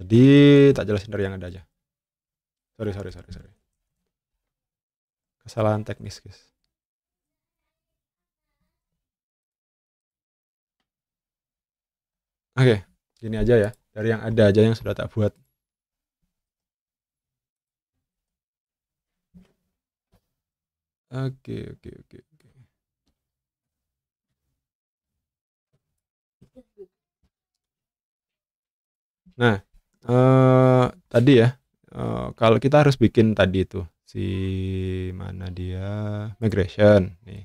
Jadi tak jelasin dari yang ada aja. Sorry, sorry, sorry, sorry. Kesalahan teknis, guys. Oke, gini aja ya dari yang ada aja yang sudah tak buat oke oke oke oke nah eh, tadi ya eh, kalau kita harus bikin tadi itu si mana dia migration nih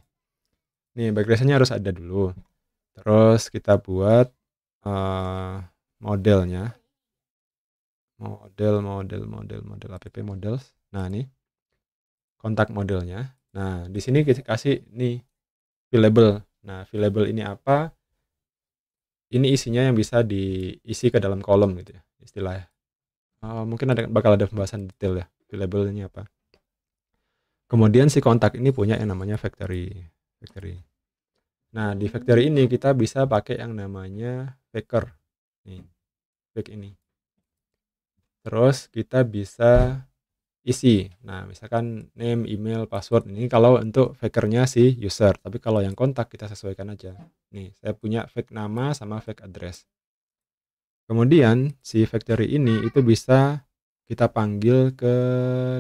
nih migrationnya harus ada dulu terus kita buat eh, modelnya model model model model app models nah ini kontak modelnya nah di sini kita kasih nih fillable nah fillable ini apa ini isinya yang bisa diisi ke dalam kolom gitu ya istilahnya oh, mungkin ada bakal ada pembahasan detail ya fillable ini apa kemudian si kontak ini punya yang namanya factory factory nah di factory ini kita bisa pakai yang namanya faker nih klik ini terus kita bisa isi nah misalkan name email password ini kalau untuk fakernya si user tapi kalau yang kontak kita sesuaikan aja nih saya punya fake nama sama fake address kemudian si factory ini itu bisa kita panggil ke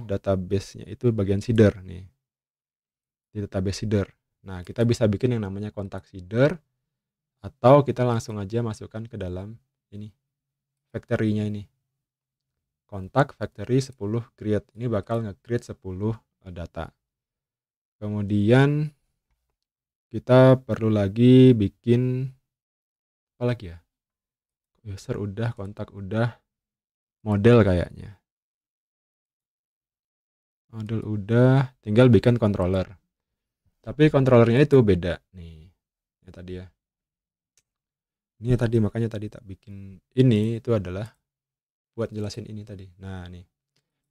database-nya itu bagian seeder nih di database seeder nah kita bisa bikin yang namanya kontak seeder atau kita langsung aja masukkan ke dalam ini factory-nya ini kontak factory 10 create ini bakal nge-create eh, 10 data kemudian kita perlu lagi bikin apa lagi ya user udah kontak udah model kayaknya model udah tinggal bikin controller tapi controllernya itu beda nih ya tadi ya ini iya tadi makanya tadi tak bikin ini itu adalah buat jelasin ini tadi nah nih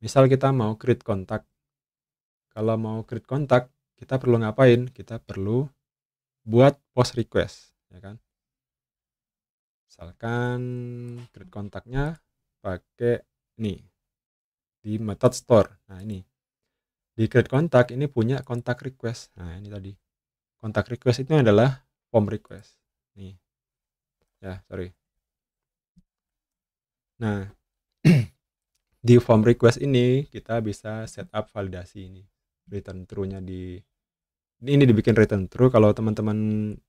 misal kita mau create kontak kalau mau create kontak kita perlu ngapain kita perlu buat post request ya kan misalkan create kontaknya pakai nih di method store nah ini di create kontak ini punya kontak request nah ini tadi kontak request itu adalah form request nih ya sorry nah di form request ini kita bisa setup validasi ini return true nya di ini dibikin return true kalau teman-teman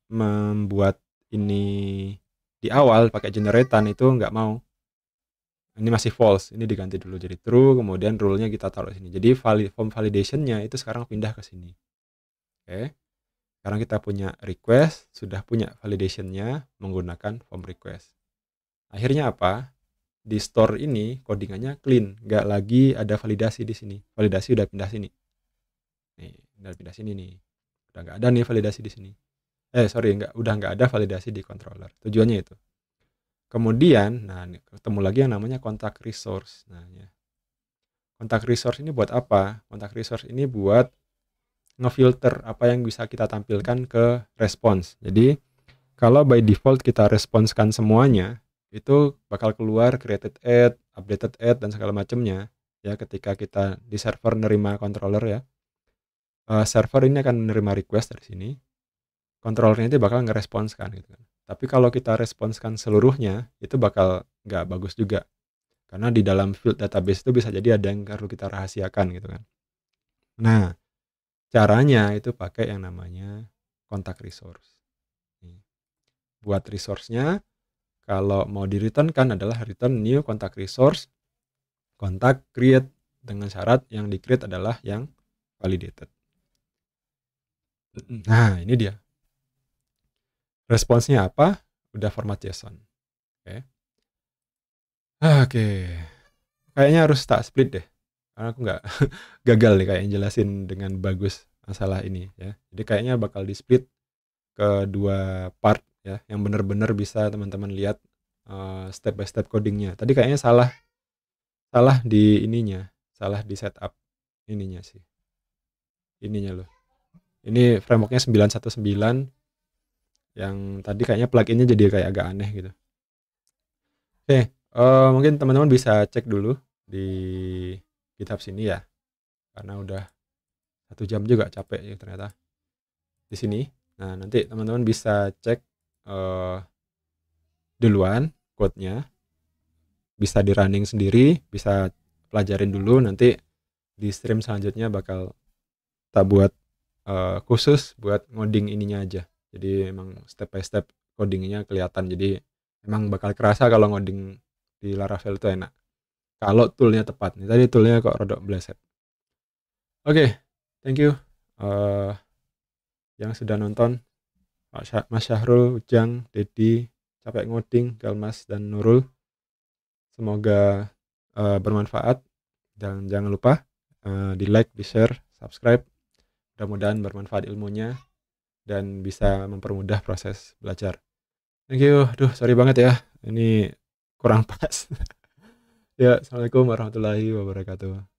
membuat ini di awal pakai generatan itu nggak mau ini masih false ini diganti dulu jadi true kemudian rule-nya kita taruh sini jadi form validation-nya itu sekarang pindah ke sini oke okay. Sekarang kita punya request, sudah punya validationnya menggunakan form request. Akhirnya apa? Di store ini codingannya clean, nggak lagi ada validasi di sini. Validasi udah pindah sini. Nih, udah pindah sini nih. Udah nggak ada nih validasi di sini. Eh sorry, nggak, udah nggak ada validasi di controller. Tujuannya itu. Kemudian, nah ketemu lagi yang namanya kontak resource. Nah, ya. Kontak resource ini buat apa? Kontak resource ini buat ngefilter apa yang bisa kita tampilkan ke response. Jadi kalau by default kita responskan semuanya, itu bakal keluar created ad, updated ad dan segala macamnya ya ketika kita di server nerima controller ya. Uh, server ini akan menerima request dari sini. Controllernya itu bakal ngeresponskan gitu kan. Tapi kalau kita responskan seluruhnya, itu bakal nggak bagus juga. Karena di dalam field database itu bisa jadi ada yang perlu kita rahasiakan gitu kan. Nah, caranya itu pakai yang namanya kontak resource. Buat resource-nya, kalau mau di return kan adalah return new kontak resource, kontak create dengan syarat yang di create adalah yang validated. Nah, ini dia. Responsnya apa? Udah format JSON. Oke. Okay. Oke. Okay. Kayaknya harus tak split deh karena aku nggak gagal nih kayak jelasin dengan bagus masalah ini ya jadi kayaknya bakal di split ke dua part ya yang benar-benar bisa teman-teman lihat uh, step by step codingnya tadi kayaknya salah salah di ininya salah di setup ininya sih ininya loh ini frameworknya 919 yang tadi kayaknya pluginnya jadi kayak agak aneh gitu oke okay, uh, eh, mungkin teman-teman bisa cek dulu di GitHub sini ya karena udah satu jam juga capek ya ternyata di sini nah nanti teman-teman bisa cek uh, duluan code-nya bisa di running sendiri bisa pelajarin dulu nanti di stream selanjutnya bakal tak buat uh, khusus buat ngoding ininya aja jadi emang step by step codingnya kelihatan jadi emang bakal kerasa kalau ngoding di Laravel itu enak kalau toolnya tepat nih tadi toolnya kok rodok bleset oke okay, thank you uh, yang sudah nonton Mas Syahrul, Ujang, Dedi, Capek Ngoding, Galmas, dan Nurul. Semoga uh, bermanfaat dan jangan lupa uh, eh, di like, di share, subscribe. Mudah-mudahan bermanfaat ilmunya dan bisa mempermudah proses belajar. Thank you. Aduh, sorry banget ya. Ini kurang pas. Ya, Assalamualaikum warahmatullahi wabarakatuh.